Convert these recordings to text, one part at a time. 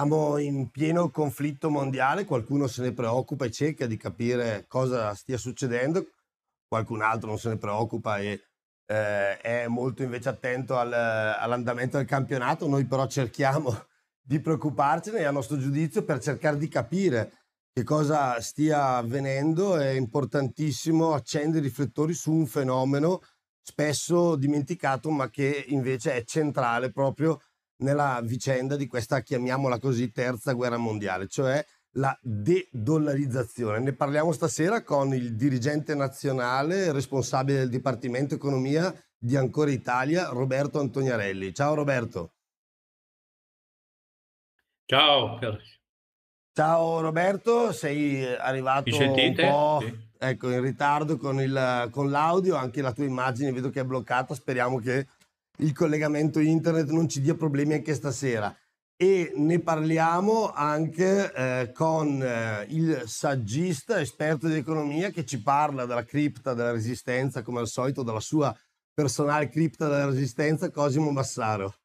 siamo in pieno conflitto mondiale, qualcuno se ne preoccupa e cerca di capire cosa stia succedendo, qualcun altro non se ne preoccupa e eh, è molto invece attento al, all'andamento del campionato, noi però cerchiamo di preoccuparcene a nostro giudizio per cercare di capire che cosa stia avvenendo, è importantissimo accendere i riflettori su un fenomeno spesso dimenticato ma che invece è centrale proprio nella vicenda di questa, chiamiamola così, terza guerra mondiale, cioè la de-dollarizzazione. Ne parliamo stasera con il dirigente nazionale responsabile del Dipartimento Economia di Ancora Italia, Roberto Antoniarelli. Ciao Roberto. Ciao. Ciao Roberto, sei eh, arrivato un po' sì. ecco, in ritardo con, il, con l'audio, anche la tua immagine vedo che è bloccata, speriamo che il collegamento internet non ci dia problemi anche stasera. E ne parliamo anche eh, con eh, il saggista, esperto di economia, che ci parla della cripta della resistenza, come al solito, dalla sua personale cripta della resistenza, Cosimo Massaro.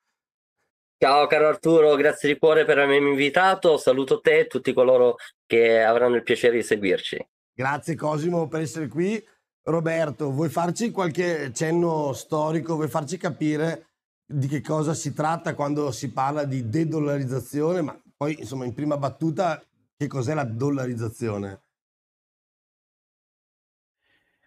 Ciao caro Arturo, grazie di cuore per avermi invitato, saluto te e tutti coloro che avranno il piacere di seguirci. Grazie Cosimo per essere qui. Roberto, vuoi farci qualche cenno storico, vuoi farci capire di che cosa si tratta quando si parla di dedollarizzazione, ma poi insomma in prima battuta che cos'è la dollarizzazione?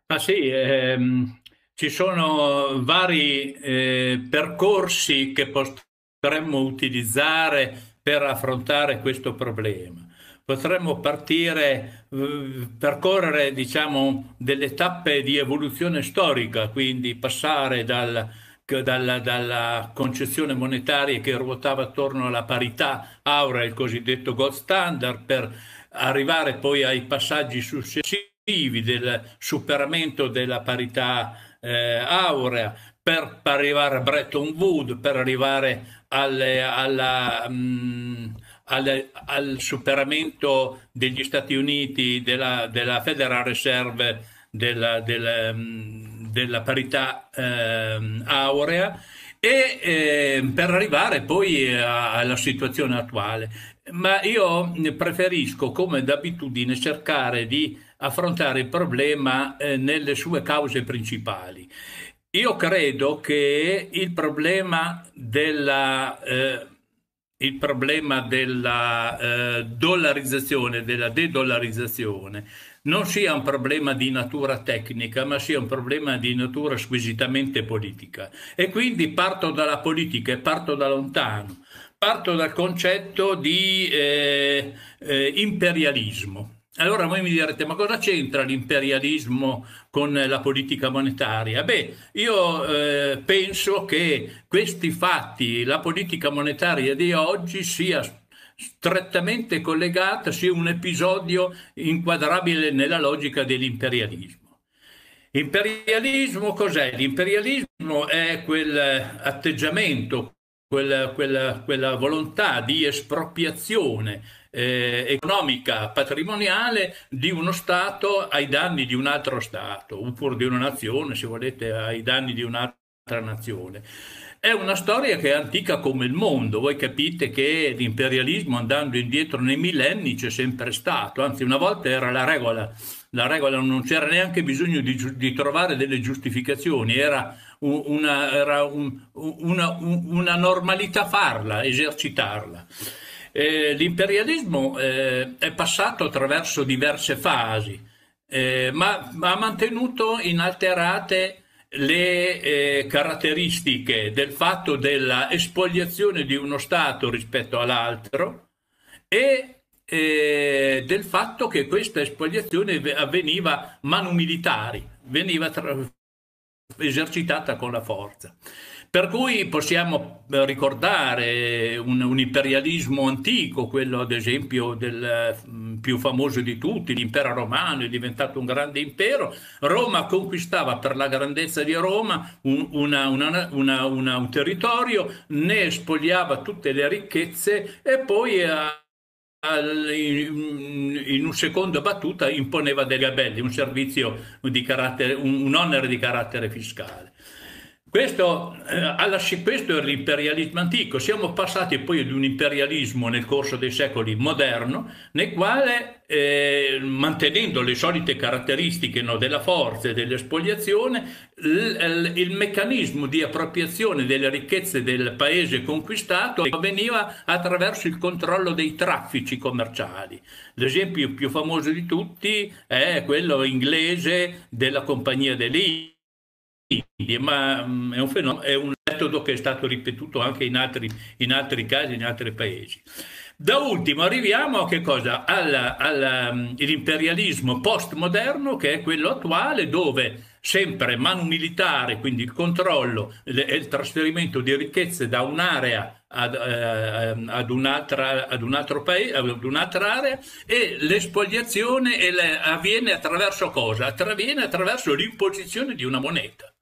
Ah sì, ehm, ci sono vari eh, percorsi che potremmo utilizzare per affrontare questo problema potremmo partire, eh, percorrere diciamo, delle tappe di evoluzione storica, quindi passare dal, dalla, dalla, concezione monetaria che ruotava attorno alla parità aurea, il cosiddetto gold standard, per arrivare poi ai passaggi successivi del superamento della parità eh, aurea, per, per, arrivare a Bretton Woods, per arrivare alle, alla... Mh, mm, al, al superamento degli Stati Uniti, della, della Federal Reserve, della, della, mm, della parità eh, aurea e eh, per arrivare poi alla situazione attuale. Ma io preferisco, come d'abitudine, cercare di affrontare il problema eh, nelle sue cause principali. Io credo che il problema della eh, il problema della eh, dollarizzazione, della de-dollarizzazione, non sia un problema di natura tecnica, ma sia un problema di natura squisitamente politica. E quindi parto dalla politica e parto da lontano, parto dal concetto di eh, eh, imperialismo. Allora voi mi direte, ma cosa c'entra l'imperialismo con la politica monetaria? Beh, io eh, penso che questi fatti, la politica monetaria di oggi sia strettamente collegata, sia un episodio inquadrabile nella logica dell'imperialismo. Imperialismo cos'è? L'imperialismo è quell'atteggiamento, quella, quella, quella volontà di espropriazione eh, economica, patrimoniale di uno Stato ai danni di un altro Stato, oppure di una nazione, se volete, ai danni di un'altra nazione. È una storia che è antica come il mondo, voi capite che l'imperialismo andando indietro nei millenni c'è sempre stato, anzi una volta era la regola, la regola non c'era neanche bisogno di, di trovare delle giustificazioni, era, una, era un, una, una normalità farla, esercitarla. Eh, l'imperialismo eh, è passato attraverso diverse fasi, eh, ma, ha mantenuto inalterate le eh, caratteristiche del fatto della espoliazione di uno Stato rispetto all'altro e eh, del fatto che questa espogliazione avveniva manu militari, veniva tra- esercitata con la forza. Per cui possiamo eh, ricordare un, un, imperialismo antico, quello ad esempio del mm, più famoso di tutti, l'impero romano è diventato un grande impero, Roma conquistava per la grandezza di Roma un, una, una, una, un territorio, ne spogliava tutte le ricchezze e poi... Eh, in un secondo battuta imponeva dei gabelli, un servizio di carattere, un onere di carattere fiscale. Questo, eh, questo, è l'imperialismo antico, siamo passati poi ad un imperialismo nel corso dei secoli moderno, nel quale eh, mantenendo le solite caratteristiche no, della forza e dell'espoliazione, l- il meccanismo di appropriazione delle ricchezze del paese conquistato avveniva attraverso il controllo dei traffici commerciali. L'esempio più famoso di tutti è quello inglese della Compagnia dell'India ma mm, è, un fenomeno, è un metodo che è stato ripetuto anche in altri, in altri casi, in altri paesi. Da ultimo arriviamo all'imperialismo mm, postmoderno che è quello attuale dove sempre mano militare, quindi il controllo e il trasferimento di ricchezze da un'area ad, eh, ad, un'altra, ad, un paese, ad, un'altra, area e l'espogliazione avviene attraverso cosa? Attraviene attraverso l'imposizione di una moneta.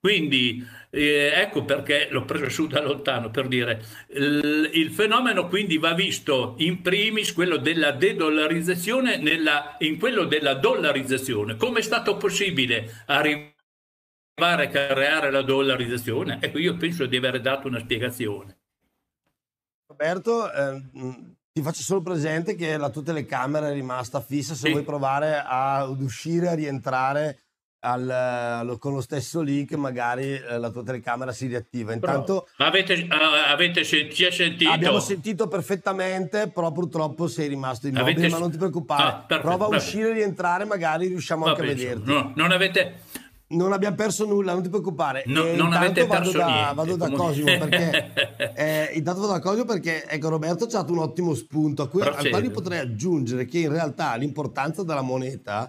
Quindi eh, ecco perché l'ho preso su da lontano per dire il, il fenomeno quindi va visto in primis quello della dedollarizzazione nella, in quello della dollarizzazione. Come è stato possibile arrivare a creare la dollarizzazione? Ecco, io penso di aver dato una spiegazione. Roberto, eh, ti faccio solo presente che la tua telecamera è rimasta fissa se sì. vuoi provare ad uscire, a rientrare al, con lo stesso link magari eh, la tua telecamera si riattiva. Intanto però, avete, ah, avete senti, sentito? Abbiamo sentito perfettamente, però purtroppo sei rimasto in avete... ma non ti preoccupare. Ah, perfetto, Prova a uscire e rientrare, magari riusciamo anche bene, a vederti. No, non avete non abbiamo perso nulla, non ti preoccupare. No, eh, non avete perso vado niente. vado da Cosimo perché, eh, intanto vado da Cosimo perché ecco, Roberto ci ha dato un ottimo spunto a cui, al quale potrei aggiungere che in realtà l'importanza della moneta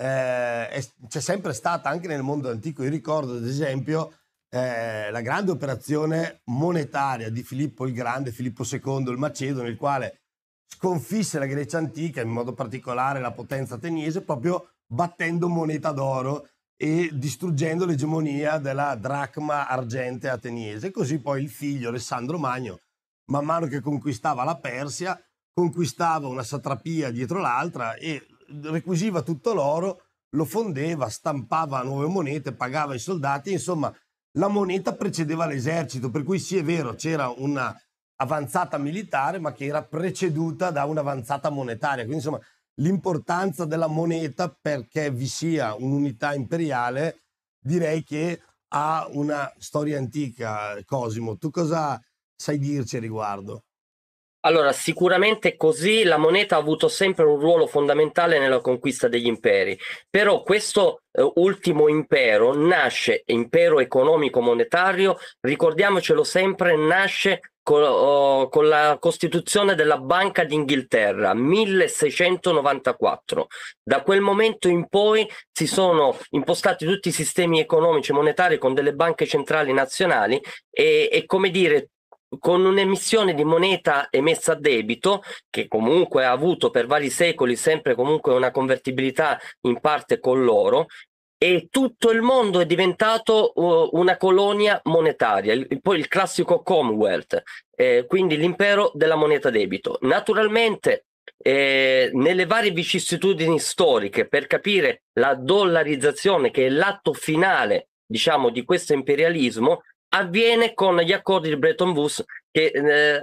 eh, è, c'è sempre stata anche nel mondo antico. Io ricordo, ad esempio, eh, la grande operazione monetaria di Filippo il Grande, Filippo II il Macedo, nel quale sconfisse la Grecia antica, in modo particolare la potenza ateniese, proprio battendo moneta d'oro e distruggendo l'egemonia della dracma argente ateniese. Così poi il figlio Alessandro Magno, man mano che conquistava la Persia, conquistava una satrapia dietro l'altra e requisiva tutto l'oro, lo fondeva, stampava nuove monete, pagava i soldati, insomma la moneta precedeva l'esercito, per cui sì è vero, c'era una avanzata militare, ma che era preceduta da un'avanzata monetaria. Quindi, insomma, l'importanza della moneta perché vi sia un'unità imperiale, direi che ha una storia antica, Cosimo. Tu cosa sai dirci a riguardo? Allora, sicuramente così la moneta ha avuto sempre un ruolo fondamentale nella conquista degli imperi, però questo eh, ultimo impero nasce, impero economico monetario, ricordiamocelo sempre, nasce con, oh, con la costituzione della Banca d'Inghilterra 1694. Da quel momento in poi si sono impostati tutti i sistemi economici e monetari con delle banche centrali nazionali e, e come dire con un'emissione di moneta emessa a debito, che comunque ha avuto per vari secoli sempre comunque una convertibilità in parte con l'oro, e tutto il mondo è diventato uh, una colonia monetaria, il, poi il classico Commonwealth, eh, quindi l'impero della moneta debito. Naturalmente eh, nelle varie vicissitudini storiche per capire la dollarizzazione che è l'atto finale diciamo di questo imperialismo avviene con gli accordi di Bretton Woods che eh,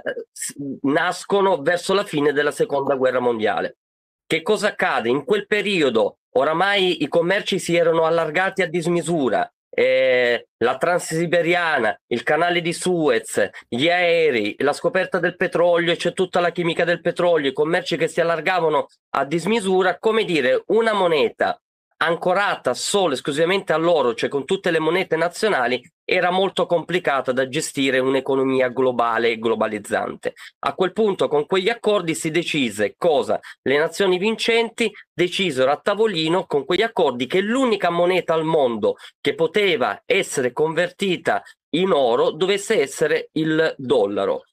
nascono verso la fine della seconda guerra mondiale. Che cosa accade? In quel periodo oramai i commerci si erano allargati a dismisura, eh, la Transiberiana, il canale di Suez, gli aerei, la scoperta del petrolio, c'è cioè tutta la chimica del petrolio, i commerci che si allargavano a dismisura, come dire, una moneta ancorata solo esclusivamente all'oro, cioè con tutte le monete nazionali, era molto complicata da gestire un'economia globale e globalizzante. A quel punto, con quegli accordi, si decise cosa le nazioni vincenti decisero a tavolino con quegli accordi che l'unica moneta al mondo che poteva essere convertita in oro dovesse essere il dollaro.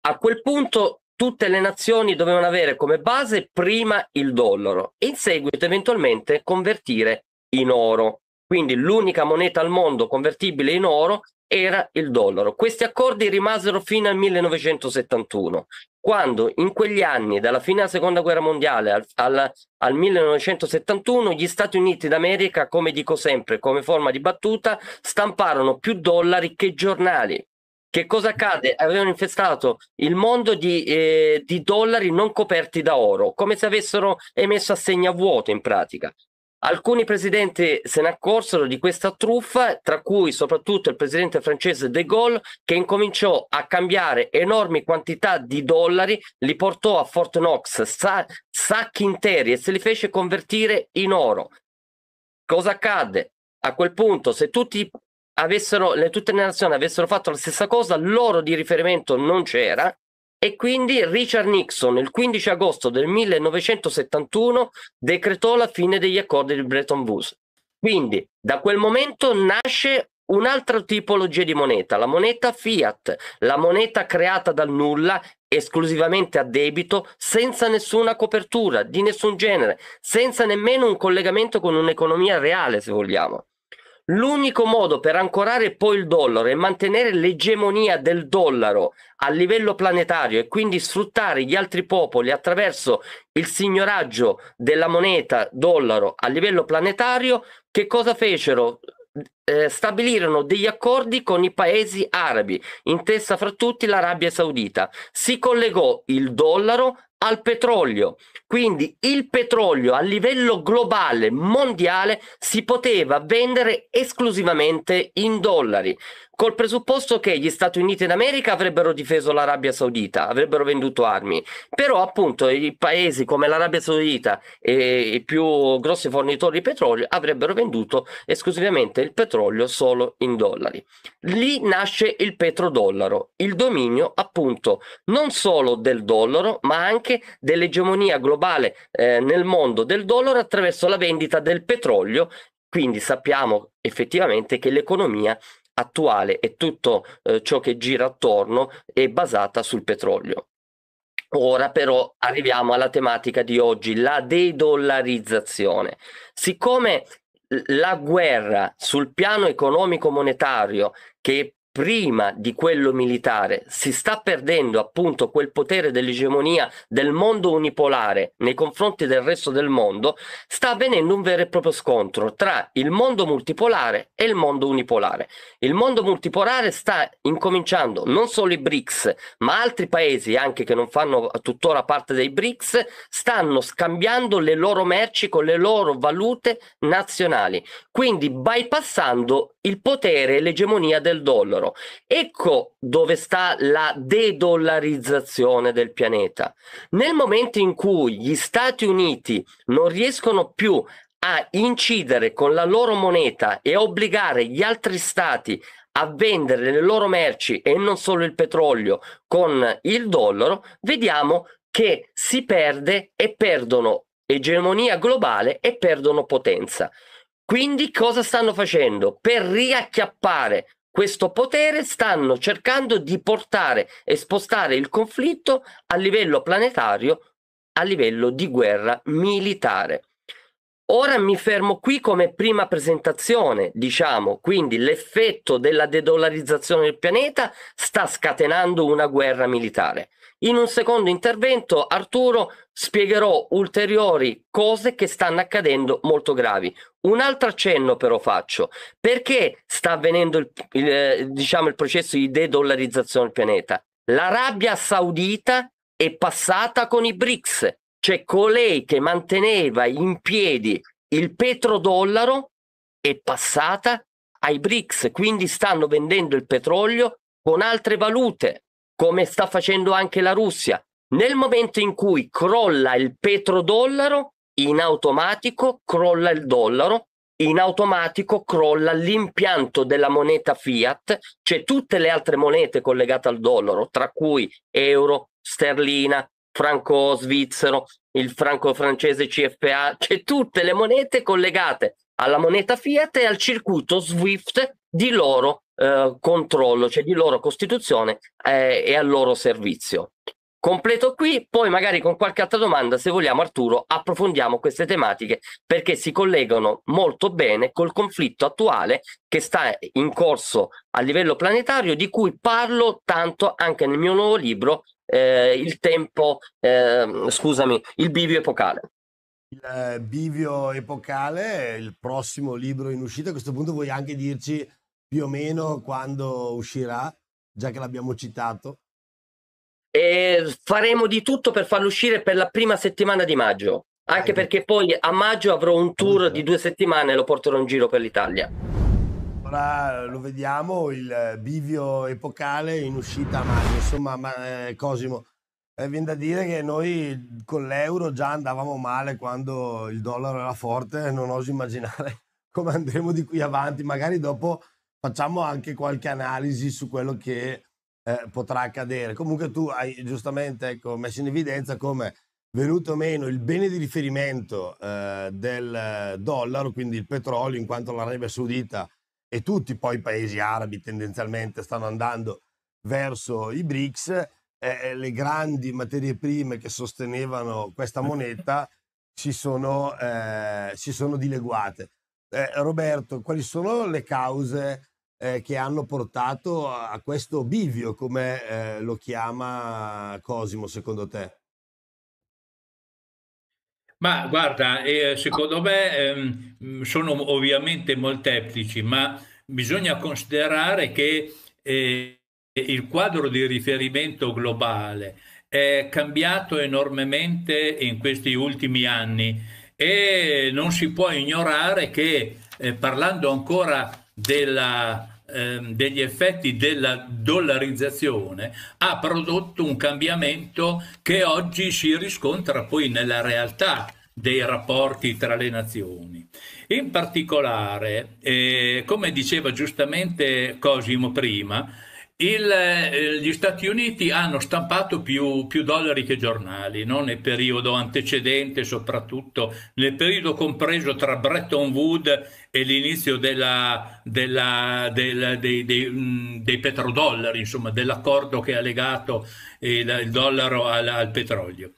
A quel punto tutte le nazioni dovevano avere come base prima il dollaro e in seguito eventualmente convertire in oro. Quindi l'unica moneta al mondo convertibile in oro era il dollaro. Questi accordi rimasero fino al 1971, quando in quegli anni, dalla fine della seconda guerra mondiale al, al, al 1971, gli Stati Uniti d'America, come dico sempre, come forma di battuta, stamparono più dollari che giornali. Che cosa accade? Avevano infestato il mondo di, eh, di dollari non coperti da oro, come se avessero emesso assegni a vuoto in pratica. Alcuni presidenti se ne accorsero di questa truffa, tra cui soprattutto il presidente francese De Gaulle, che incominciò a cambiare enormi quantità di dollari, li portò a Fort Knox, sa- sacchi interi e se li fece convertire in oro. Cosa accadde? A quel punto, se tutti avessero, le, tutte le nazioni avessero fatto la stessa cosa, l'oro di riferimento non c'era e quindi Richard Nixon il 15 agosto del 1971 decretò la fine degli accordi di Bretton Woods. Quindi da quel momento nasce un'altra tipologia di moneta, la moneta fiat, la moneta creata dal nulla esclusivamente a debito, senza nessuna copertura di nessun genere, senza nemmeno un collegamento con un'economia reale, se vogliamo. L'unico modo per ancorare poi il dollaro e mantenere l'egemonia del dollaro a livello planetario e quindi sfruttare gli altri popoli attraverso il signoraggio della moneta dollaro a livello planetario, che cosa fecero? Eh, stabilirono degli accordi con i paesi arabi, in testa fra tutti l'Arabia Saudita. Si collegò il dollaro al petrolio quindi il petrolio a livello globale, mondiale, si poteva vendere esclusivamente in dollari col presupposto che gli Stati Uniti d'America avrebbero difeso l'Arabia Saudita, avrebbero venduto armi, però appunto i paesi come l'Arabia Saudita e i più grossi fornitori di petrolio avrebbero venduto esclusivamente il petrolio solo in dollari. Lì nasce il petrodollaro, il dominio appunto non solo del dollaro, ma anche dell'egemonia globale eh, nel mondo del dollaro attraverso la vendita del petrolio quindi sappiamo effettivamente che l'economia attuale e tutto eh, ciò che gira attorno è basata sul petrolio. Ora però arriviamo alla tematica di oggi, la dedollarizzazione. Siccome la guerra sul piano economico monetario che prima di quello militare si sta perdendo appunto quel potere dell'egemonia del mondo unipolare nei confronti del resto del mondo, sta avvenendo un vero e proprio scontro tra il mondo multipolare e il mondo unipolare. Il mondo multipolare sta incominciando non solo i BRICS, ma altri paesi anche che non fanno tuttora parte dei BRICS, stanno scambiando le loro merci con le loro valute nazionali, quindi bypassando il potere e l'egemonia del dollaro. Ecco dove sta la dedollarizzazione del pianeta. Nel momento in cui gli Stati Uniti non riescono più a incidere con la loro moneta e obbligare gli altri stati a vendere le loro merci e non solo il petrolio con il dollaro, vediamo che si perde e perdono egemonia globale e perdono potenza. Quindi cosa stanno facendo? Per riacchiappare questo potere stanno cercando di portare e spostare il conflitto a livello planetario, a livello di guerra militare. Ora mi fermo qui come prima presentazione, diciamo, quindi l'effetto della dedollarizzazione del pianeta sta scatenando una guerra militare. In un secondo intervento, Arturo, spiegherò ulteriori cose che stanno accadendo molto gravi. Un altro accenno però faccio, perché sta avvenendo il, il, eh, diciamo, il processo di de-dollarizzazione del pianeta? L'Arabia Saudita è passata con i BRICS, cioè colei che manteneva in piedi il petrodollaro è passata ai BRICS, quindi stanno vendendo il petrolio con altre valute come sta facendo anche la Russia. Nel momento in cui crolla il petrodollaro, in automatico crolla il dollaro, in automatico crolla l'impianto della moneta fiat, cioè tutte le altre monete collegate al dollaro, tra cui euro, sterlina, franco svizzero, il franco francese CFA, cioè tutte le monete collegate alla moneta fiat e al circuito SWIFT di loro eh, controllo, cioè di loro costituzione eh, e al loro servizio. Completo qui, poi magari con qualche altra domanda, se vogliamo Arturo, approfondiamo queste tematiche perché si collegano molto bene col conflitto attuale che sta in corso a livello planetario, di cui parlo tanto anche nel mio nuovo libro, eh, Il tempo, ehm, scusami, Il bivio epocale. Il eh, bivio epocale, il prossimo libro in uscita, a questo punto vuoi anche dirci più o meno quando uscirà, già che l'abbiamo citato? E faremo di tutto per farlo uscire per la prima settimana di maggio, anche eh perché poi a maggio avrò un tour di due settimane e lo porterò in giro per l'Italia. Ora lo vediamo, il bivio epocale in uscita a maggio, insomma ma, eh, Cosimo. Eh, viene da dire che noi con l'euro già andavamo male quando il dollaro era forte, non oso immaginare come andremo di qui avanti, magari dopo facciamo anche qualche analisi su quello che eh, potrà accadere. Comunque tu hai giustamente ecco, messo in evidenza come venuto meno il bene di riferimento eh, del dollaro, quindi il petrolio, in quanto l'Arabia Saudita e tutti poi i paesi arabi tendenzialmente stanno andando verso i BRICS, eh, le grandi materie prime che sostenevano questa eh. moneta si sono, eh, si sono dileguate eh, Roberto, quali sono le cause eh, che hanno portato a questo bivio, come eh, lo chiama Cosimo, secondo te? Ma guarda, eh, secondo me ehm, sono ovviamente molteplici, ma bisogna considerare che eh, il quadro di riferimento globale è cambiato enormemente in questi ultimi anni e non si può ignorare che eh, parlando ancora della, eh, degli effetti della dollarizzazione ha prodotto un cambiamento che oggi si riscontra poi nella realtà dei rapporti tra le nazioni. In particolare, eh, come diceva giustamente Cosimo prima, il, eh, gli Stati Uniti hanno stampato più, più, dollari che giornali no? nel periodo antecedente, soprattutto nel periodo compreso tra Bretton Woods e l'inizio della, della, della, dei, dei, dei, petrodollari, insomma, dell'accordo che ha legato il, eh, il dollaro al, al petrolio.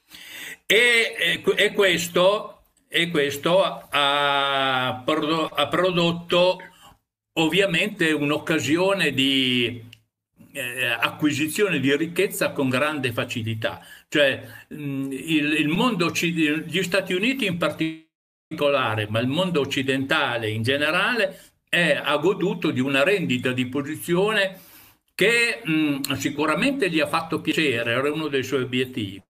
E, e, e, questo, e questo ha, ha prodotto ovviamente un'occasione di eh, acquisizione di ricchezza con grande facilità. Cioè, mh, mm, il, il, mondo, gli Stati Uniti in particolare, ma il mondo occidentale in generale, è, ha goduto di una rendita di posizione che mh, mm, sicuramente gli ha fatto piacere, era uno dei suoi obiettivi,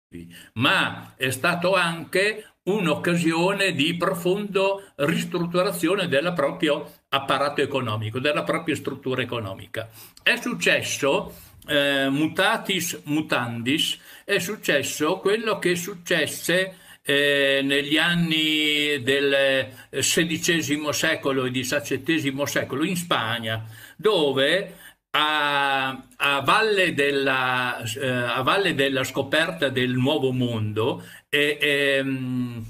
ma è stato anche un'occasione di profonda ristrutturazione della propria apparato economico, della propria struttura economica. È successo, eh, mutatis mutandis, è successo quello che successe eh, negli anni del XVI eh, secolo e XVII secolo in Spagna, dove a, a, valle della, eh, a, valle della, scoperta del nuovo mondo, eh, ehm,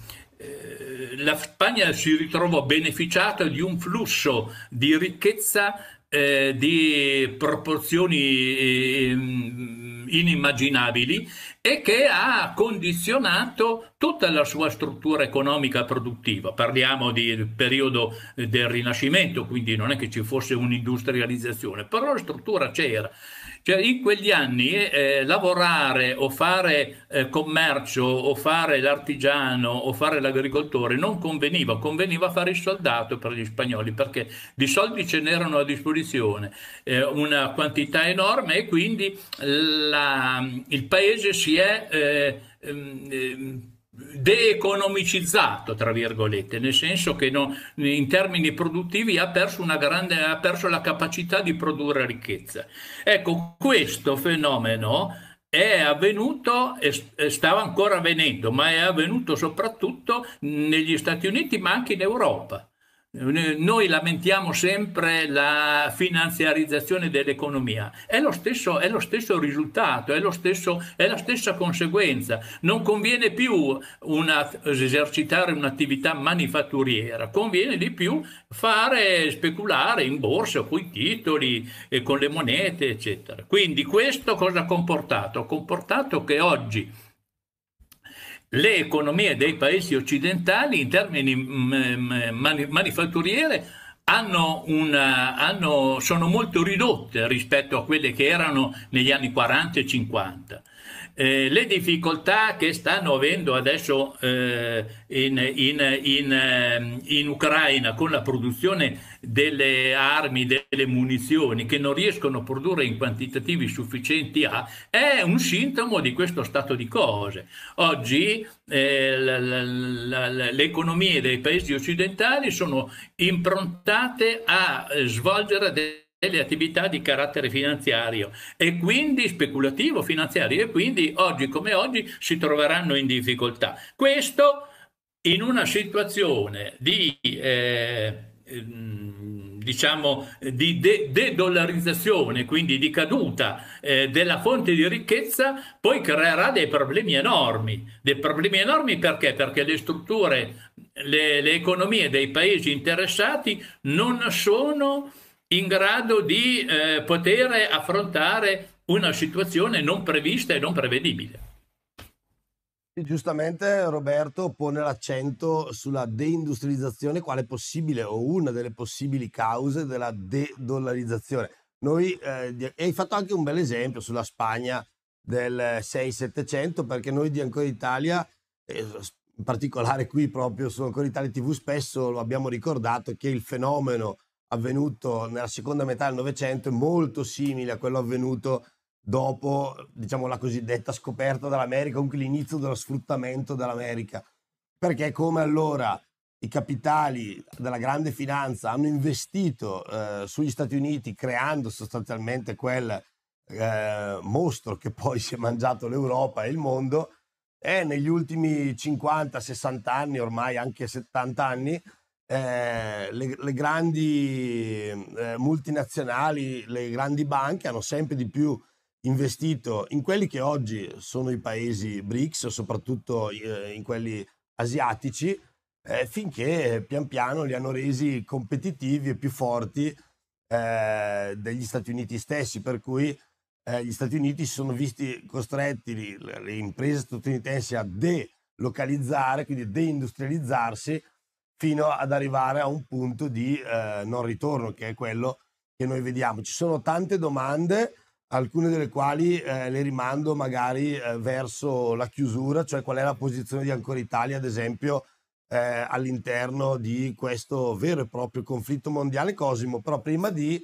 la Spagna si ritrovò beneficiata di un flusso di ricchezza eh, di proporzioni eh, inimmaginabili e che ha condizionato tutta la sua struttura economica produttiva. Parliamo del periodo del Rinascimento, quindi non è che ci fosse un'industrializzazione, però la struttura c'era cioè, in quegli anni eh, lavorare o fare eh, commercio o fare l'artigiano o fare l'agricoltore non conveniva, conveniva fare il soldato per gli spagnoli perché di soldi ce n'erano a disposizione eh, una quantità enorme e quindi la, il paese si è eh, ehm, ehm, deeconomicizzato, tra virgolette, nel senso che no, in termini produttivi ha perso, grande, ha perso la capacità di produrre ricchezza. Ecco, questo fenomeno è avvenuto e stava ancora avvenendo, ma è avvenuto soprattutto negli Stati Uniti, ma anche in Europa. Noi lamentiamo sempre la finanziarizzazione dell'economia, è lo stesso, è lo stesso risultato, è, lo stesso, è, la stessa conseguenza. Non conviene più una, esercitare un'attività manifatturiera, conviene di più fare speculare in borsa con i titoli, con le monete, eccetera. Quindi questo cosa ha comportato? Ha comportato che oggi le economie dei paesi occidentali in termini mm, mm, mani- manifatturiere hanno una, hanno, sono molto ridotte rispetto a quelle che erano negli anni 40 e 50 eh, le difficoltà che stanno avendo adesso eh, in, in, in, ehm, in, Ucraina con la produzione delle armi, delle munizioni che non riescono a produrre in quantitativi sufficienti a, è un sintomo di questo stato di cose. Oggi eh, la, la, la, le economie dei paesi occidentali sono improntate a eh, svolgere delle delle attività di carattere finanziario e quindi speculativo finanziario e quindi oggi come oggi si troveranno in difficoltà. Questo in una situazione di eh, ehm, diciamo di de- dollarizzazione quindi di caduta eh, della fonte di ricchezza, poi creerà dei problemi enormi. Dei problemi enormi perché? Perché le strutture, le, le economie dei paesi interessati non sono in grado di eh, poter affrontare una situazione non prevista e non prevedibile. Giustamente Roberto pone l'accento sulla deindustrializzazione, quale possibile o una delle possibili cause della de-dollarizzazione. Noi, eh, hai fatto anche un bel esempio sulla Spagna del 6-700, perché noi di Ancora Italia, eh, in particolare qui proprio su Ancora Italia TV, spesso lo abbiamo ricordato che il fenomeno avvenuto nella seconda metà del Novecento è molto simile a quello avvenuto dopo diciamo, la cosiddetta scoperta dell'America, comunque l'inizio dello sfruttamento dell'America. Perché come allora i capitali della grande finanza hanno investito eh, sugli Stati Uniti creando sostanzialmente quel eh, mostro che poi si è mangiato l'Europa e il mondo, e eh, negli ultimi 50, 60 anni, ormai anche 70 anni, eh, le, le, grandi eh, multinazionali, le grandi banche hanno sempre di più investito in quelli che oggi sono i paesi BRICS, soprattutto eh, in quelli asiatici, eh, finché pian piano li hanno resi competitivi e più forti eh, degli Stati Uniti stessi, per cui gli Stati Uniti si sono visti costretti, le, le imprese statunitensi a delocalizzare, quindi deindustrializzarsi, fino ad arrivare a un punto di eh, non ritorno, che è quello che noi vediamo. Ci sono tante domande, alcune delle quali eh, le rimando magari eh, verso la chiusura, cioè qual è la posizione di Ancora Italia, ad esempio, eh, all'interno di questo vero e proprio conflitto mondiale cosimo, però prima di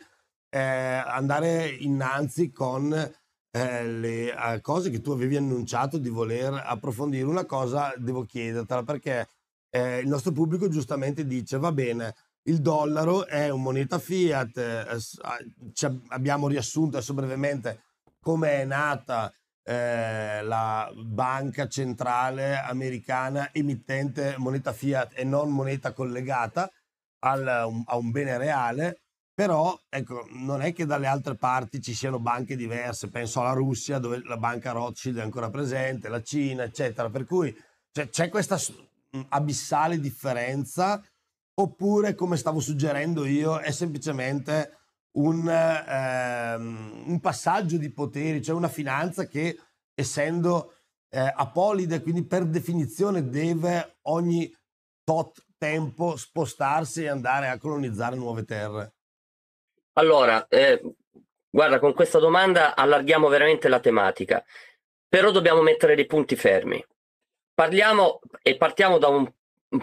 eh, andare innanzi con eh, le cose che tu avevi annunciato di voler approfondire, una cosa devo chiedertela perché eh, il nostro pubblico giustamente dice va bene, il dollaro è un moneta fiat, eh, abbiamo riassunto adesso brevemente come è nata eh, la banca centrale americana emittente moneta fiat e non moneta collegata al, a un bene reale, però ecco, non è che dalle altre parti ci siano banche diverse, penso alla Russia dove la banca Rothschild è ancora presente, la Cina eccetera, per cui cioè, c'è questa Mm, abissale differenza oppure come stavo suggerendo io è semplicemente un, ehm, un passaggio di poteri, cioè una finanza che essendo eh, apolide quindi per definizione deve ogni tot tempo spostarsi e andare a colonizzare nuove terre. Allora, eh, guarda, con questa domanda allarghiamo veramente la tematica, però dobbiamo mettere dei punti fermi. Parliamo e partiamo da un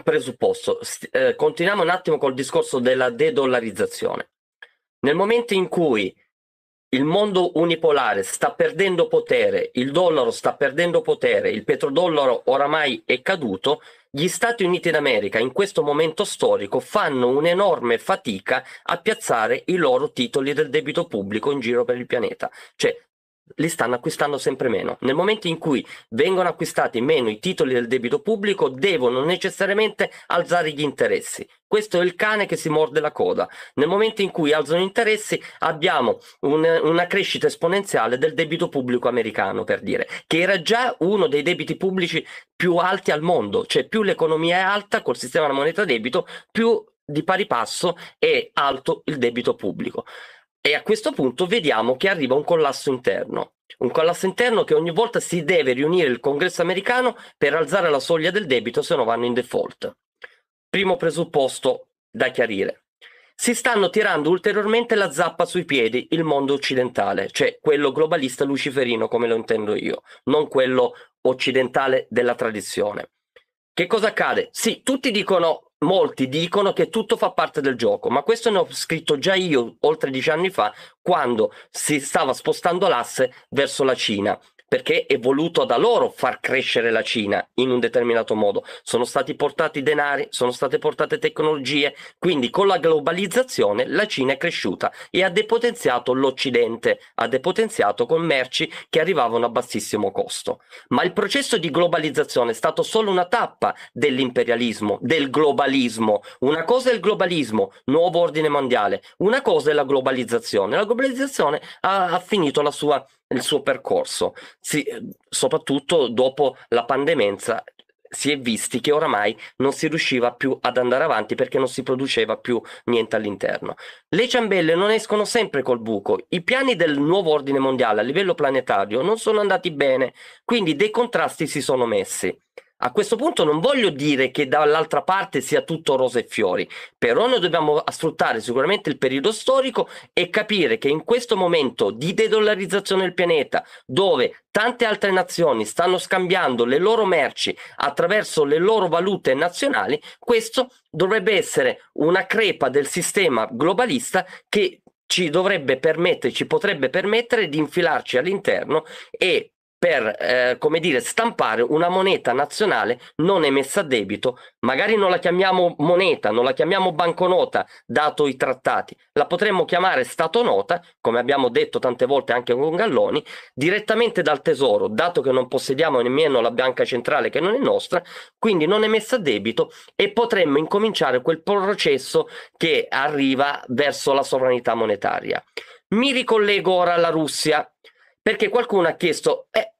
presupposto. Eh, continuiamo un attimo col discorso della de-dollarizzazione. Nel momento in cui il mondo unipolare sta perdendo potere, il dollaro sta perdendo potere, il petrodollaro oramai è caduto, gli Stati Uniti d'America in questo momento storico fanno un'enorme fatica a piazzare i loro titoli del debito pubblico in giro per il pianeta. Cioè, li stanno acquistando sempre meno. Nel momento in cui vengono acquistati meno i titoli del debito pubblico, devono necessariamente alzare gli interessi. Questo è il cane che si morde la coda. Nel momento in cui alzano gli interessi, abbiamo un, una crescita esponenziale del debito pubblico americano, per dire, che era già uno dei debiti pubblici più alti al mondo. Cioè, più l'economia è alta col sistema della moneta debito, più di pari passo è alto il debito pubblico. E a questo punto vediamo che arriva un collasso interno, un collasso interno che ogni volta si deve riunire il congresso americano per alzare la soglia del debito se no vanno in default. Primo presupposto da chiarire. Si stanno tirando ulteriormente la zappa sui piedi il mondo occidentale, cioè quello globalista luciferino come lo intendo io, non quello occidentale della tradizione. Che cosa accade? Sì, tutti dicono molti dicono che tutto fa parte del gioco, ma questo ne ho scritto già io oltre dieci anni fa, quando si stava spostando l'asse verso la Cina perché è voluto da loro far crescere la Cina in un determinato modo. Sono stati portati denari, sono state portate tecnologie, quindi con la globalizzazione la Cina è cresciuta e ha depotenziato l'Occidente, ha depotenziato con merci che arrivavano a bassissimo costo. Ma il processo di globalizzazione è stato solo una tappa dell'imperialismo, del globalismo. Una cosa è il globalismo, nuovo ordine mondiale, una cosa è la globalizzazione. La globalizzazione ha, ha finito la sua il suo percorso. Si, eh, soprattutto dopo la pandemia si è visti che oramai non si riusciva più ad andare avanti perché non si produceva più niente all'interno. Le ciambelle non escono sempre col buco, i piani del nuovo ordine mondiale a livello planetario non sono andati bene, quindi dei contrasti si sono messi a questo punto non voglio dire che dall'altra parte sia tutto rose e fiori, però noi dobbiamo sfruttare sicuramente il periodo storico e capire che in questo momento di dedollarizzazione del pianeta, dove tante altre nazioni stanno scambiando le loro merci attraverso le loro valute nazionali, questo dovrebbe essere una crepa del sistema globalista che ci dovrebbe permettere, ci potrebbe permettere di infilarci all'interno e per, eh, come dire, stampare una moneta nazionale non emessa a debito, magari non la chiamiamo moneta, non la chiamiamo banconota, dato i trattati, la potremmo chiamare stato nota, come abbiamo detto tante volte anche con Galloni, direttamente dal tesoro, dato che non possediamo nemmeno la banca centrale che non è nostra, quindi non emessa a debito e potremmo incominciare quel processo che arriva verso la sovranità monetaria. Mi ricollego ora alla Russia, perché qualcuno ha chiesto, eh,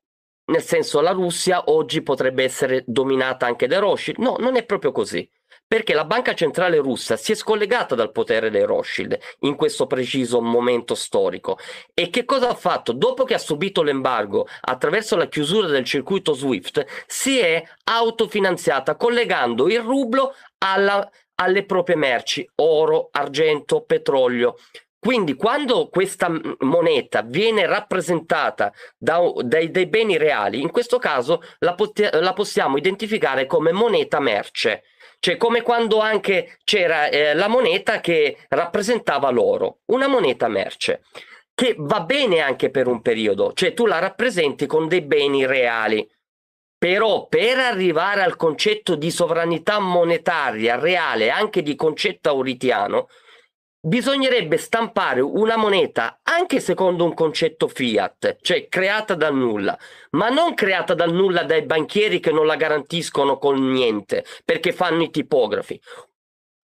nel senso la Russia oggi potrebbe essere dominata anche dai Rothschild. No, non è proprio così, perché la banca centrale russa si è scollegata dal potere dei Rothschild in questo preciso momento storico. E che cosa ha fatto? Dopo che ha subito l'embargo attraverso la chiusura del circuito SWIFT, si è autofinanziata collegando il rublo alla, alle proprie merci, oro, argento, petrolio. Quindi quando questa moneta viene rappresentata da, dai, dai, beni reali, in questo caso la, la, possiamo identificare come moneta merce, cioè come quando anche c'era eh, la moneta che rappresentava l'oro, una moneta merce, che va bene anche per un periodo, cioè tu la rappresenti con dei beni reali. Però per arrivare al concetto di sovranità monetaria reale, anche di concetto auritiano, bisognerebbe stampare una moneta anche secondo un concetto fiat, cioè creata dal nulla, ma non creata dal nulla dai banchieri che non la garantiscono con niente perché fanno i tipografi.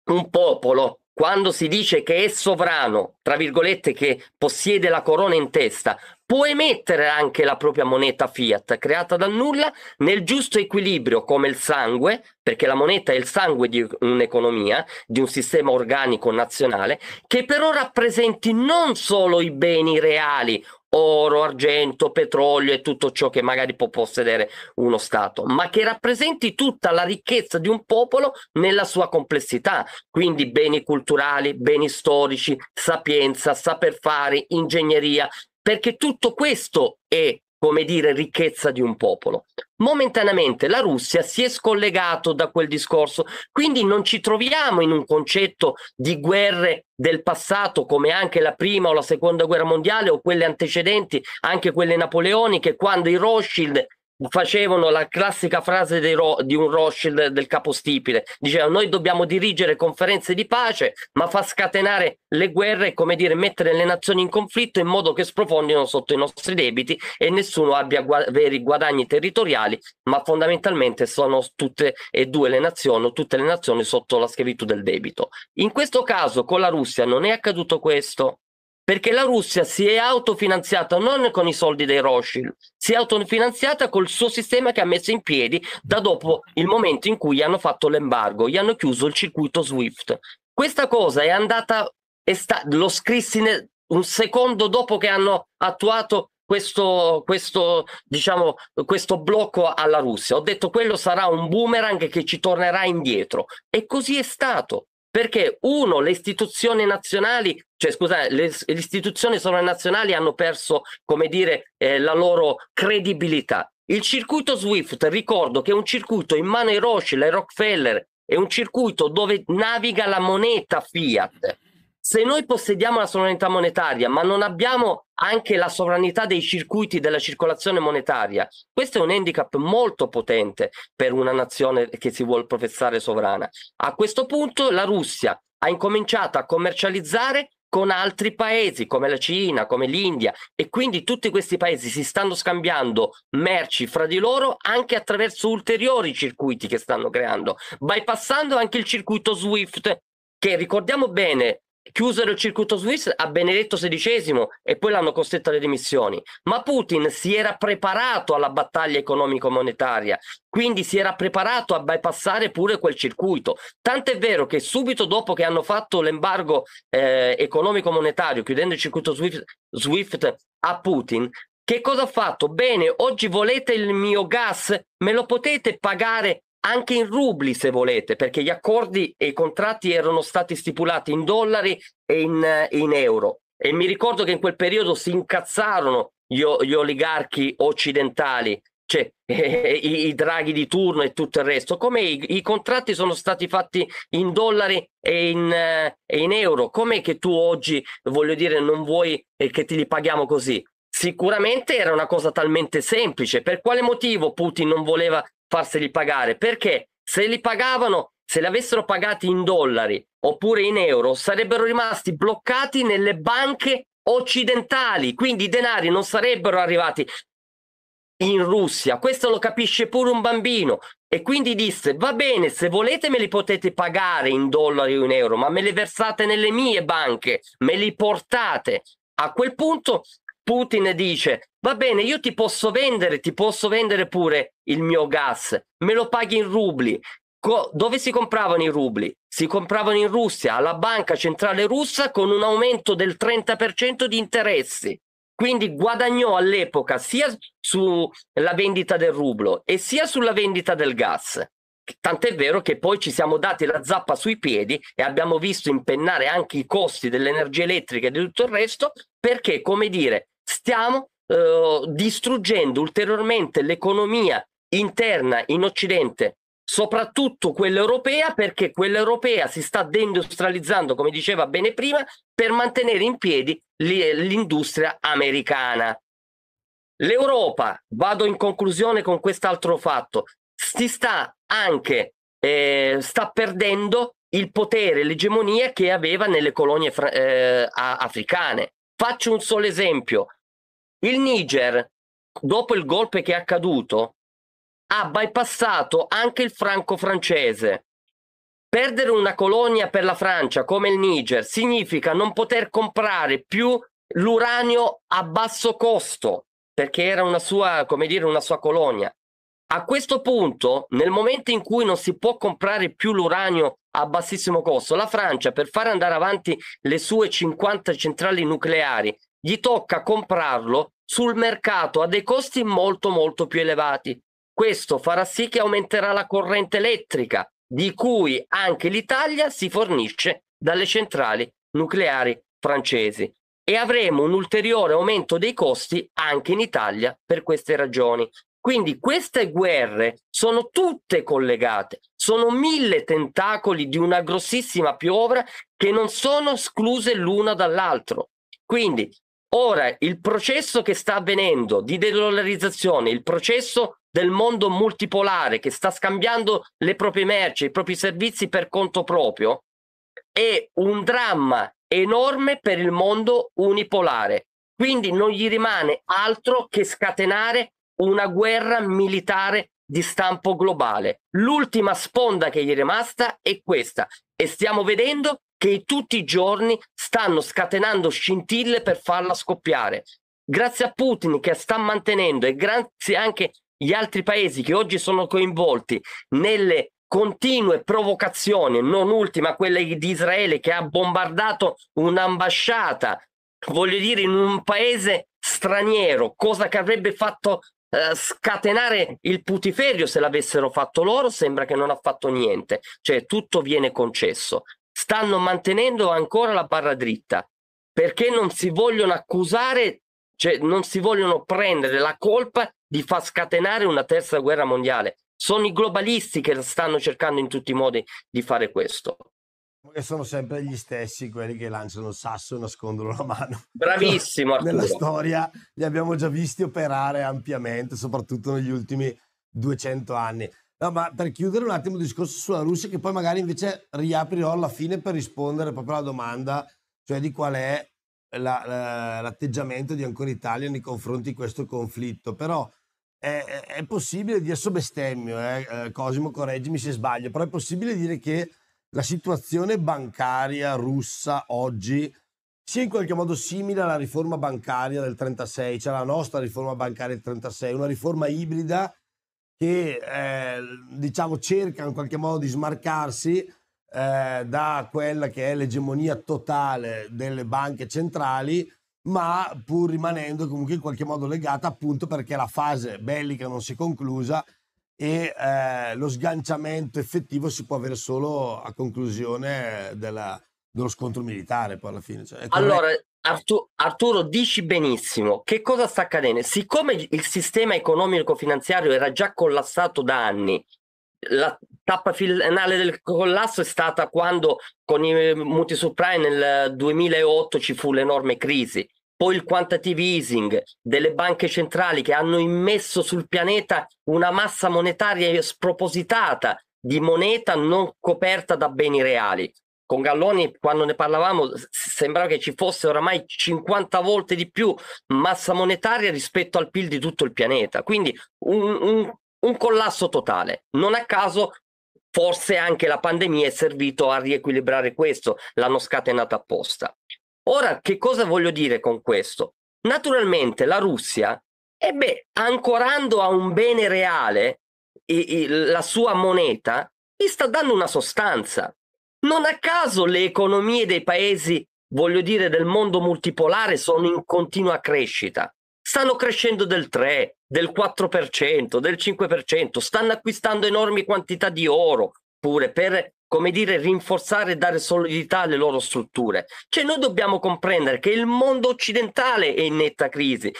Un popolo quando si dice che è sovrano, tra virgolette, che possiede la corona in testa, può emettere anche la propria moneta fiat creata dal nulla nel giusto equilibrio come il sangue, perché la moneta è il sangue di un'economia, di un sistema organico nazionale, che però rappresenti non solo i beni reali oro, argento, petrolio e tutto ciò che magari può possedere uno Stato, ma che rappresenti tutta la ricchezza di un popolo nella sua complessità, quindi beni culturali, beni storici, sapienza, saper fare, ingegneria, perché tutto questo è come dire, ricchezza di un popolo. Momentaneamente la Russia si è scollegato da quel discorso, quindi non ci troviamo in un concetto di guerre del passato come anche la prima o la seconda guerra mondiale o quelle antecedenti, anche quelle napoleoniche, quando i Rothschild facevano la classica frase ro- di un Rothschild del capostipite, dicevano noi dobbiamo dirigere conferenze di pace ma fa scatenare le guerre come dire mettere le nazioni in conflitto in modo che sprofondino sotto i nostri debiti e nessuno abbia gu- veri guadagni territoriali ma fondamentalmente sono tutte e due le nazioni, tutte le nazioni sotto la schiavitù del debito. In questo caso con la Russia non è accaduto questo perché la Russia si è autofinanziata non con i soldi dei Rothschild, si è autofinanziata col suo sistema che ha messo in piedi da dopo il momento in cui hanno fatto l'embargo, gli hanno chiuso il circuito SWIFT. Questa cosa è andata, è sta, lo scrissi nel, un secondo dopo che hanno attuato questo, questo, diciamo, questo blocco alla Russia. Ho detto quello sarà un boomerang che ci tornerà indietro. E così è stato. Perché uno, le istituzioni nazionali, cioè scusa, le, le istituzioni sovranazionali hanno perso, come dire, eh, la loro credibilità. Il circuito SWIFT, ricordo che è un circuito in mano ai Rothschild, ai Rockefeller, è un circuito dove naviga la moneta fiat se noi possediamo la sovranità monetaria, ma non abbiamo anche la sovranità dei circuiti della circolazione monetaria, questo è un handicap molto potente per una nazione che si vuole professare sovrana. A questo punto la Russia ha incominciato a commercializzare con altri paesi come la Cina, come l'India e quindi tutti questi paesi si stanno scambiando merci fra di loro anche attraverso ulteriori circuiti che stanno creando, bypassando anche il circuito SWIFT che ricordiamo bene chiusero il circuito Swiss a Benedetto XVI e poi l'hanno costretto alle dimissioni. Ma Putin si era preparato alla battaglia economico-monetaria, quindi si era preparato a bypassare pure quel circuito. Tant'è vero che subito dopo che hanno fatto l'embargo eh, economico-monetario, chiudendo il circuito Swift, Swift a Putin, che cosa ha fatto? Bene, oggi volete il mio gas, me lo potete pagare anche in rubli se volete, perché gli accordi e i contratti erano stati stipulati in dollari e in, eh, in euro. E mi ricordo che in quel periodo si incazzarono gli, gli oligarchi occidentali, cioè eh, i, i, draghi di turno e tutto il resto, come i, i contratti sono stati fatti in dollari e in, eh, in euro, com'è che tu oggi, voglio dire, non vuoi eh, che ti li paghiamo così? Sicuramente era una cosa talmente semplice. Per quale motivo Putin non voleva farseli pagare, perché se li pagavano, se li avessero pagati in dollari oppure in euro, sarebbero rimasti bloccati nelle banche occidentali, quindi i denari non sarebbero arrivati in Russia. Questo lo capisce pure un bambino. E quindi disse, va bene, se volete me li potete pagare in dollari o in euro, ma me li versate nelle mie banche, me li portate. A quel punto Putin dice va bene io ti posso vendere ti posso vendere pure il mio gas me lo paghi in rubli Co- dove si compravano i rubli? Si compravano in Russia alla banca centrale russa con un aumento del 30% di interessi quindi guadagnò all'epoca sia sulla vendita del rublo e sia sulla vendita del gas. Tant'è vero che poi ci siamo dati la zappa sui piedi e abbiamo visto impennare anche i costi dell'energia elettrica e di tutto il resto perché, come dire, stiamo eh, distruggendo ulteriormente l'economia interna in Occidente, soprattutto quella europea, perché quella europea si sta deindustrializzando, come diceva bene prima, per mantenere in piedi l'industria americana. L'Europa, vado in conclusione con quest'altro fatto, si sta anche, eh, sta perdendo il potere, l'egemonia che aveva nelle colonie eh, africane. Faccio un solo esempio. Il Niger, dopo il golpe che è accaduto, ha bypassato anche il franco francese. Perdere una colonia per la Francia come il Niger significa non poter comprare più l'uranio a basso costo, perché era una sua, come dire, una sua colonia. A questo punto, nel momento in cui non si può comprare più l'uranio a bassissimo costo. La Francia, per far andare avanti le sue 50 centrali nucleari, gli tocca comprarlo sul mercato a dei costi molto molto più elevati. Questo farà sì che aumenterà la corrente elettrica, di cui anche l'Italia si fornisce dalle centrali nucleari francesi. E avremo un ulteriore aumento dei costi anche in Italia per queste ragioni. Quindi queste guerre sono tutte collegate, sono mille tentacoli di una grossissima piovra che non sono escluse l'una dall'altro. Quindi ora il processo che sta avvenendo di dedollarizzazione, il processo del mondo multipolare che sta scambiando le proprie merci, i propri servizi per conto proprio, è un dramma enorme per il mondo unipolare. Quindi non gli rimane altro che scatenare una guerra militare di stampo globale. L'ultima sponda che gli è rimasta è questa e stiamo vedendo che tutti i giorni stanno scatenando scintille per farla scoppiare. Grazie a Putin che sta mantenendo e grazie anche agli altri paesi che oggi sono coinvolti nelle continue provocazioni, non ultima quella di Israele che ha bombardato un'ambasciata, voglio dire, in un paese straniero, cosa che avrebbe fatto eh, scatenare il putiferio se l'avessero fatto loro, sembra che non ha fatto niente, cioè tutto viene concesso. Stanno mantenendo ancora la barra dritta perché non si vogliono accusare, cioè non si vogliono prendere la colpa di far scatenare una terza guerra mondiale. Sono i globalisti che stanno cercando in tutti i modi di fare questo. E sono sempre gli stessi quelli che lanciano il sasso e nascondono la mano. Bravissimo. Arturo. Nella storia li abbiamo già visti operare ampiamente, soprattutto negli ultimi 200 anni. No, ma per chiudere un attimo il discorso sulla Russia, che poi magari invece riaprirò alla fine per rispondere proprio alla domanda, cioè di qual è la, la, l'atteggiamento di Ancora Italia nei confronti di questo conflitto. Però è, è, è possibile, adesso bestemmio, eh, eh, Cosimo, correggimi se sbaglio, però è possibile dire che la situazione bancaria russa oggi sia in qualche modo simile alla riforma bancaria del 36, cioè la nostra riforma bancaria del 36, una riforma ibrida che eh, diciamo cerca in qualche modo di smarcarsi eh, da quella che è l'egemonia totale delle banche centrali, ma pur rimanendo comunque in qualche modo legata appunto perché la fase bellica non si è conclusa e eh, lo sganciamento effettivo si può avere solo a conclusione della, dello scontro militare poi alla fine. Cioè, ecco, allora, Artu- Arturo, dici benissimo che cosa sta accadendo. Siccome il sistema economico-finanziario era già collassato da anni, la tappa finale del collasso è stata quando con i eh, muti subprime nel 2008 ci fu l'enorme crisi poi il quantitative easing delle banche centrali che hanno immesso sul pianeta una massa monetaria spropositata di moneta non coperta da beni reali. Con Galloni, quando ne parlavamo, sembrava che ci fosse oramai 50 volte di più massa monetaria rispetto al PIL di tutto il pianeta. Quindi un, un, un collasso totale. Non a caso forse anche la pandemia è servito a riequilibrare questo, l'hanno scatenata apposta. Ora, che cosa voglio dire con questo? Naturalmente la Russia, e eh beh, ancorando a un bene reale i, i, la sua moneta, gli sta dando una sostanza. Non a caso le economie dei paesi, voglio dire, del mondo multipolare sono in continua crescita. Stanno crescendo del 3, del 4%, del 5%, stanno acquistando enormi quantità di oro pure per come dire, rinforzare e dare solidità alle loro strutture. Cioè noi dobbiamo comprendere che il mondo occidentale è in netta crisi,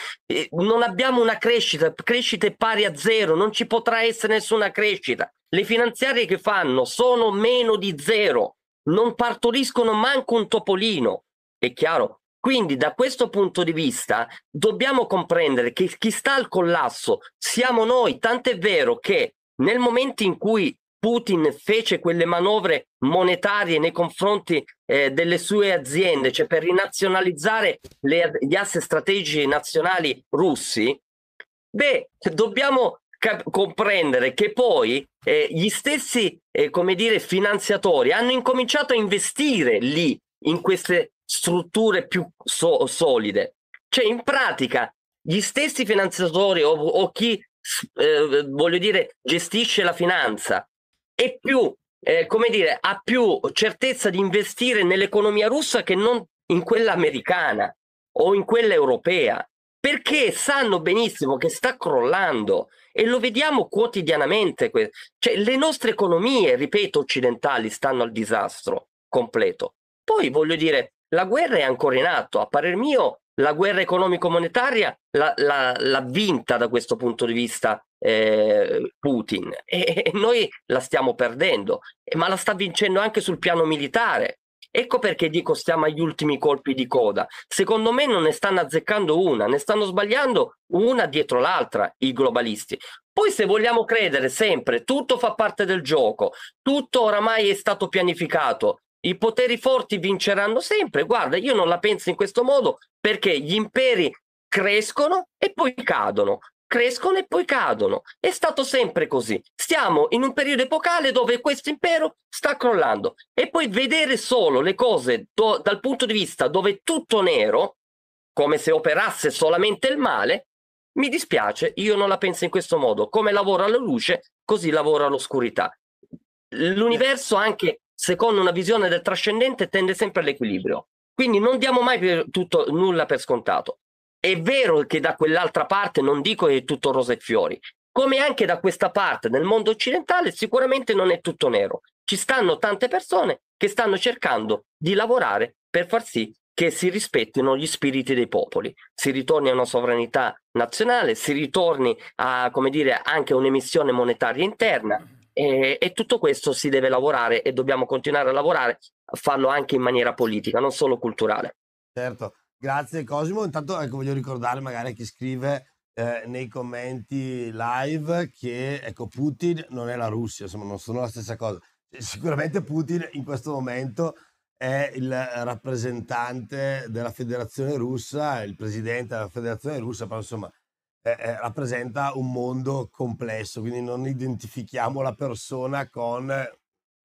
non abbiamo una crescita, crescita è pari a zero, non ci potrà essere nessuna crescita. Le finanziarie che fanno sono meno di zero, non partoriscono manco un topolino, è chiaro? Quindi da questo punto di vista dobbiamo comprendere che chi sta al collasso siamo noi, tant'è vero che nel momento in cui Putin fece quelle manovre monetarie nei confronti eh, delle sue aziende, cioè per rinazionalizzare le, gli asset strategici nazionali russi, beh, dobbiamo cap- comprendere che poi eh, gli stessi, eh, come dire, finanziatori hanno incominciato a investire lì, in queste strutture più so- solide. Cioè, in pratica, gli stessi finanziatori o, o chi, eh, voglio dire, gestisce la finanza, e più, eh, come dire, ha più certezza di investire nell'economia russa che non in quella americana o in quella europea, perché sanno benissimo che sta crollando e lo vediamo quotidianamente. Cioè, le nostre economie, ripeto, occidentali stanno al disastro completo. Poi voglio dire, la guerra è ancora in atto, a parer mio la guerra economico-monetaria l'ha, l'ha, l'ha vinta da questo punto di vista eh, Putin e, e noi la stiamo perdendo, eh, ma la sta vincendo anche sul piano militare. Ecco perché dico stiamo agli ultimi colpi di coda. Secondo me non ne stanno azzeccando una, ne stanno sbagliando una dietro l'altra i globalisti. Poi se vogliamo credere sempre, tutto fa parte del gioco, tutto oramai è stato pianificato, i poteri forti vinceranno sempre. Guarda, io non la penso in questo modo perché gli imperi crescono e poi cadono crescono e poi cadono. È stato sempre così. Stiamo in un periodo epocale dove questo impero sta crollando e poi vedere solo le cose do, dal punto di vista dove è tutto nero, come se operasse solamente il male, mi dispiace, io non la penso in questo modo. Come lavora la luce, così lavora l'oscurità. L'universo, anche secondo una visione del trascendente, tende sempre all'equilibrio. Quindi non diamo mai tutto, nulla per scontato. È vero che da quell'altra parte non dico che è tutto rose e fiori, come anche da questa parte nel mondo occidentale sicuramente non è tutto nero. Ci stanno tante persone che stanno cercando di lavorare per far sì che si rispettino gli spiriti dei popoli, si ritorni a una sovranità nazionale, si ritorni a, come dire, anche a un'emissione monetaria interna e, e, tutto questo si deve lavorare e dobbiamo continuare a lavorare, a farlo anche in maniera politica, non solo culturale. Certo, Grazie Cosimo, intanto ecco, voglio ricordare magari a chi scrive eh, nei commenti live che ecco, Putin non è la Russia, insomma non sono la stessa cosa. Eh, sicuramente Putin in questo momento è il rappresentante della federazione russa, il presidente della federazione russa, però insomma eh, eh, rappresenta un mondo complesso, quindi non identifichiamo la persona con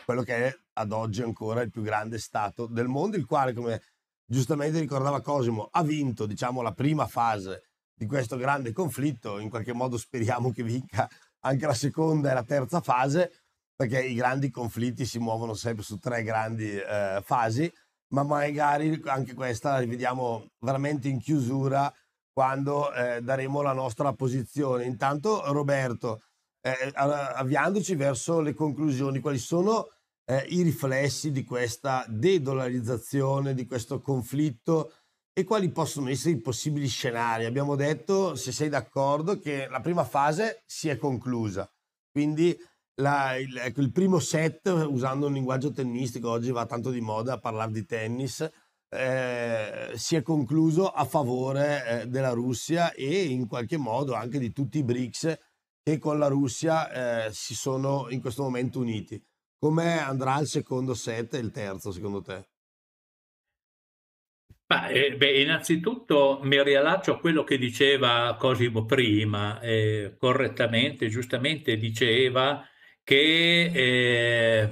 quello che è ad oggi ancora il più grande Stato del mondo, il quale come giustamente ricordava Cosimo, ha vinto diciamo, la prima fase di questo grande conflitto, in qualche modo speriamo che vinca anche la seconda e la terza fase, perché i grandi conflitti si muovono sempre su tre grandi eh, fasi, ma magari anche questa la rivediamo veramente in chiusura quando eh, daremo la nostra posizione. Intanto Roberto, eh, eh avviandoci verso le conclusioni, quali sono eh, i riflessi di questa dedollarizzazione, di questo conflitto e quali possono essere i possibili scenari. Abbiamo detto, se sei d'accordo, che la prima fase si è conclusa, quindi la, il, ecco, il, primo set, usando un linguaggio tennistico, oggi va tanto di moda a parlare di tennis, eh, si è concluso a favore eh, della Russia e in qualche modo anche di tutti i BRICS che con la Russia eh, si sono in questo momento uniti. Come andrà il secondo set e il terzo, secondo te? Ma, eh, beh, innanzitutto mi riallaccio a quello che diceva Cosimo prima, eh, correttamente, giustamente diceva che eh,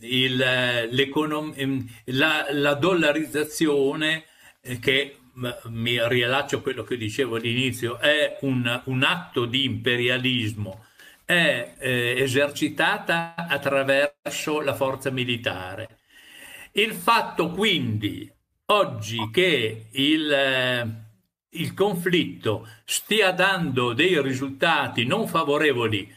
il, ehm, la, la, dollarizzazione, eh, che mm, mi riallaccio a quello che dicevo all'inizio, è un, un atto di imperialismo è eh, esercitata attraverso la forza militare. Il fatto quindi oggi che il, eh, il conflitto stia dando dei risultati non favorevoli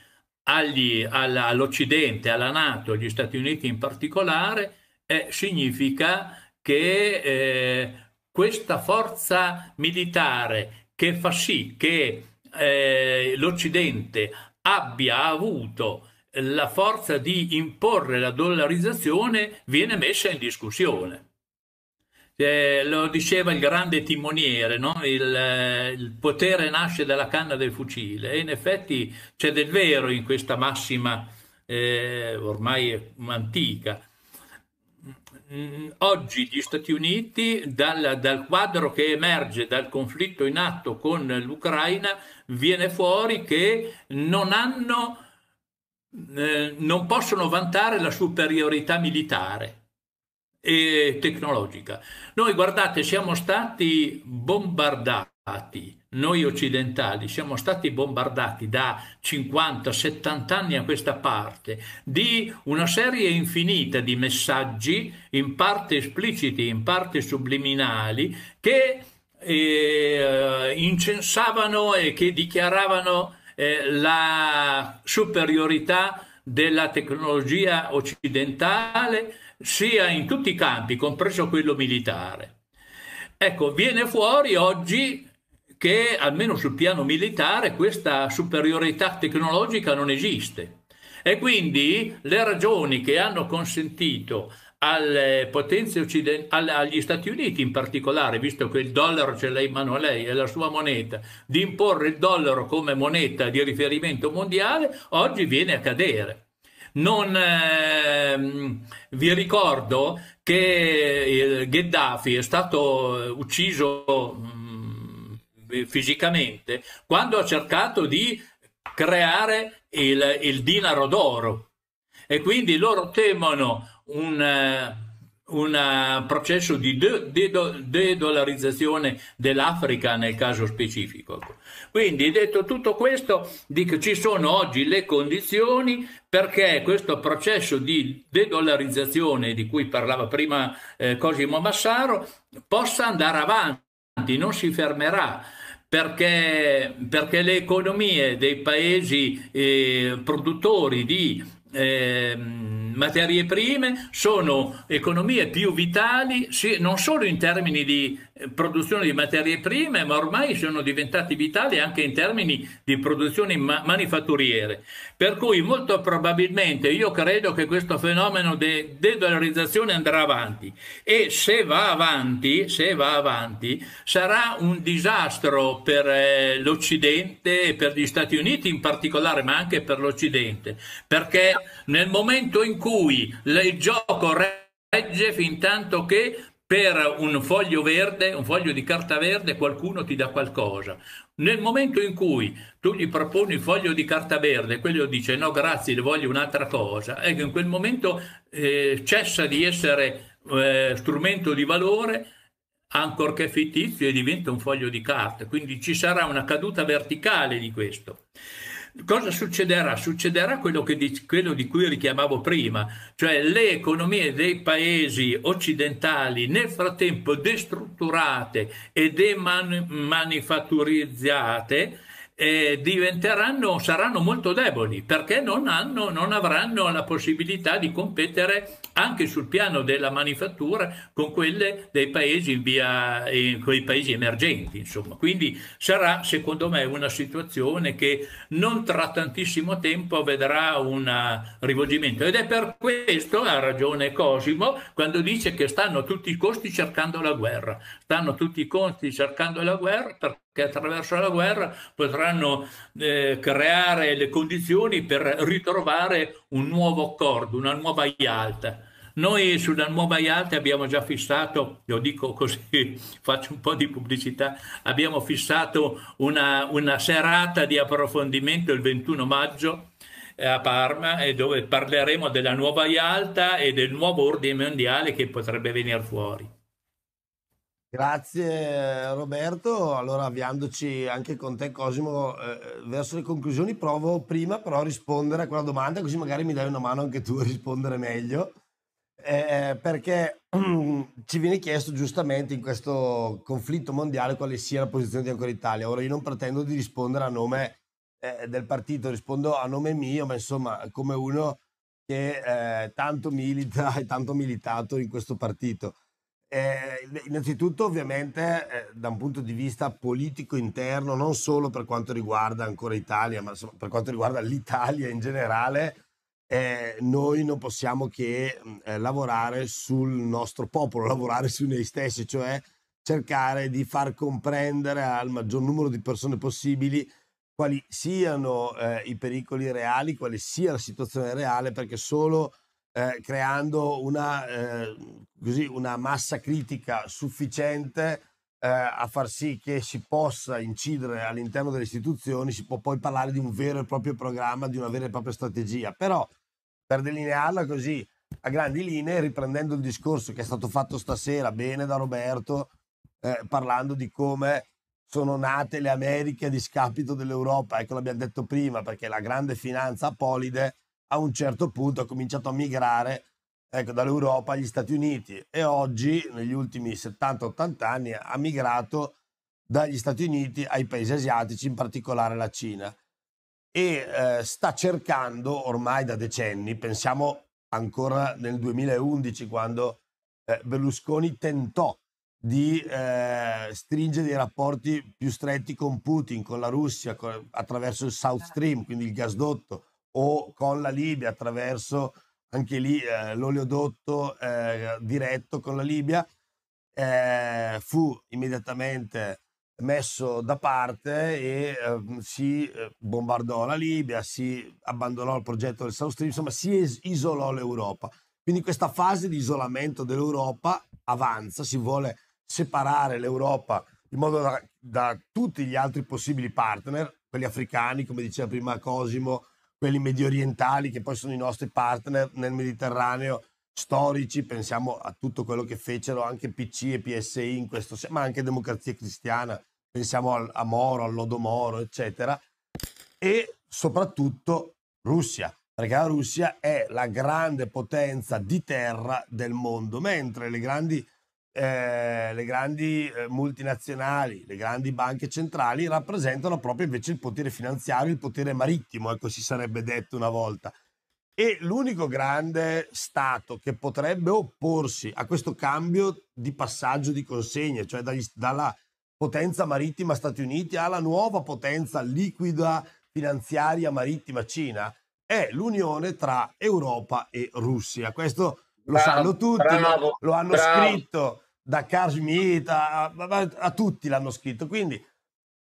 agli, alla, all'Occidente, alla Nato, agli Stati Uniti in particolare, eh, significa che eh, questa forza militare che fa sì che eh, l'Occidente abbia avuto la forza di imporre la dollarizzazione viene messa in discussione. Eh, lo diceva il grande timoniere, no? il, eh, il, potere nasce dalla canna del fucile e in effetti c'è del vero in questa massima eh, ormai antica. Mm, oggi gli Stati Uniti, dal, dal quadro che emerge dal conflitto in atto con l'Ucraina, viene fuori che non hanno, eh, non possono vantare la superiorità militare e tecnologica. Noi, guardate, siamo stati bombardati, noi occidentali, siamo stati bombardati da 50-70 anni a questa parte di una serie infinita di messaggi, in parte espliciti, in parte subliminali, che eh, incensavano e che dichiaravano eh, la superiorità della tecnologia occidentale sia in tutti i campi, compreso quello militare. Ecco, viene fuori oggi che almeno sul piano militare questa superiorità tecnologica non esiste e quindi le ragioni che hanno consentito alle potenze occidentali, agli Stati Uniti in particolare, visto che il dollaro ce l'ha in mano a lei, è la sua moneta, di imporre il dollaro come moneta di riferimento mondiale, oggi viene a cadere. Non, ehm, vi ricordo che Gheddafi è stato eh, ucciso mh, mm, fisicamente quando ha cercato di creare il, il dinaro d'oro e quindi loro temono un, eh, un eh, processo di de-dollarizzazione de dell'Africa nel caso specifico. Quindi detto tutto questo, dico, ci sono oggi le condizioni perché questo processo di de-dollarizzazione di cui parlava prima eh, Cosimo Massaro possa andare avanti, non si fermerà. Perché, perché le economie dei paesi eh, produttori di Ehm, materie prime sono economie più vitali non solo in termini di produzione di materie prime, ma ormai sono diventati vitali anche in termini di produzioni ma- manifatturiere. Per cui molto probabilmente io credo che questo fenomeno di de- dollarizzazione andrà avanti e se va avanti, se va avanti sarà un disastro per eh, l'Occidente e per gli Stati Uniti in particolare, ma anche per l'Occidente, perché nel momento in cui il gioco regge fin tanto che per un foglio verde, un foglio di carta verde, qualcuno ti dà qualcosa. Nel momento in cui tu gli proponi il foglio di carta verde, quello dice no grazie, voglio un'altra cosa, ecco in quel momento eh, cessa di essere eh, strumento di valore ancorché fittizio e diventa un foglio di carta, quindi ci sarà una caduta verticale di questo. Cosa succederà? Succederà quello, di, quello di cui richiamavo prima, cioè le economie dei paesi occidentali nel frattempo destrutturate e demanifatturizzate eh, diventeranno, saranno molto deboli perché non, hanno, non avranno la possibilità di competere anche sul piano della manifattura con quelle dei paesi, in via, con i paesi emergenti. Insomma. Quindi sarà secondo me una situazione che non tra tantissimo tempo vedrà un rivolgimento ed è per questo ha ragione Cosimo quando dice che stanno tutti i costi cercando la guerra, stanno tutti i costi cercando la guerra perché che attraverso la guerra potranno eh, creare le condizioni per ritrovare un nuovo accordo, una nuova IALTA. Noi sulla nuova IALTA abbiamo già fissato, lo dico così, faccio un po' di pubblicità, abbiamo fissato una, una serata di approfondimento il 21 maggio eh, a Parma e dove parleremo della nuova IALTA e del nuovo ordine mondiale che potrebbe venire fuori. Grazie Roberto, allora avviandoci anche con te Cosimo eh, verso le conclusioni provo prima però a rispondere a quella domanda così magari mi dai una mano anche tu a rispondere meglio eh, perché ci viene chiesto giustamente in questo conflitto mondiale quale sia la posizione di Ancora Italia, ora io non pretendo di rispondere a nome eh, del partito, rispondo a nome mio ma insomma come uno che eh, tanto milita e tanto militato in questo partito eh, innanzitutto ovviamente eh, da un punto di vista politico interno, non solo per quanto riguarda ancora Italia, ma insomma, per quanto riguarda l'Italia in generale, eh, noi non possiamo che eh, lavorare sul nostro popolo, lavorare su noi stessi, cioè cercare di far comprendere al maggior numero di persone possibili quali siano eh, i pericoli reali, quale sia la situazione reale, perché solo eh, creando una, eh, così, una, massa critica sufficiente eh, a far sì che si possa incidere all'interno delle istituzioni, si può poi parlare di un vero e proprio programma, di una vera e propria strategia. Però, per delinearla così, a grandi linee, riprendendo il discorso che è stato fatto stasera bene da Roberto, eh, parlando di come sono nate le Americhe a discapito dell'Europa. Ecco, l'abbiamo detto prima, perché la grande finanza apolide a un certo punto ha cominciato a migrare ecco, dall'Europa agli Stati Uniti e oggi, negli ultimi 70-80 anni, ha migrato dagli Stati Uniti ai paesi asiatici, in particolare la Cina, e eh, sta cercando ormai da decenni, pensiamo ancora nel 2011 quando eh, Berlusconi tentò di eh, stringere dei rapporti più stretti con Putin, con la Russia, con, attraverso il South ah. Stream, quindi il gasdotto, o con la Libia attraverso anche lì eh, l'oleodotto eh, diretto con la Libia, eh, fu immediatamente messo da parte e ehm, si eh, bombardò la Libia, si abbandonò il progetto del South Stream, insomma si es- isolò l'Europa. Quindi questa fase di isolamento dell'Europa avanza, si vuole separare l'Europa in modo da, da tutti gli altri possibili partner, quelli africani, come diceva prima Cosimo, quelli medio orientali che poi sono i nostri partner nel Mediterraneo storici, pensiamo a tutto quello che fecero anche PC e PSI in questo senso, ma anche Democrazia Cristiana, pensiamo al, a Moro, all'Odomoro, eccetera, e soprattutto Russia, perché la Russia è la grande potenza di terra del mondo, mentre le grandi eh, le grandi eh, multinazionali, le grandi banche centrali rappresentano proprio invece il potere finanziario, il potere marittimo, ecco si sarebbe detto una volta. E l'unico grande Stato che potrebbe opporsi a questo cambio di passaggio di consegne, cioè dagli, dalla potenza marittima Stati Uniti alla nuova potenza liquida finanziaria marittima Cina, è l'unione tra Europa e Russia. Questo lo bravo, sanno tutti, bravo, lo hanno bravo. scritto da Carl Schmitt a, a, a tutti l'hanno scritto. Quindi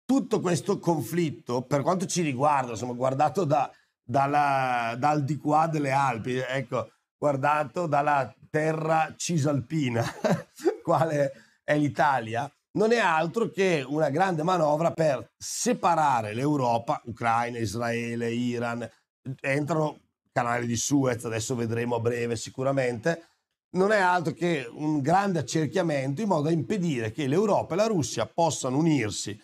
tutto questo conflitto, per quanto ci riguarda, insomma, guardato da, dalla, dal di qua delle Alpi, ecco, guardato dalla terra cisalpina, quale è l'Italia, non è altro che una grande manovra per separare l'Europa, Ucraina, Israele, Iran, entrano canali di Suez, adesso vedremo a breve sicuramente, non è altro che un grande accerchiamento in modo da impedire che l'Europa e la Russia possano unirsi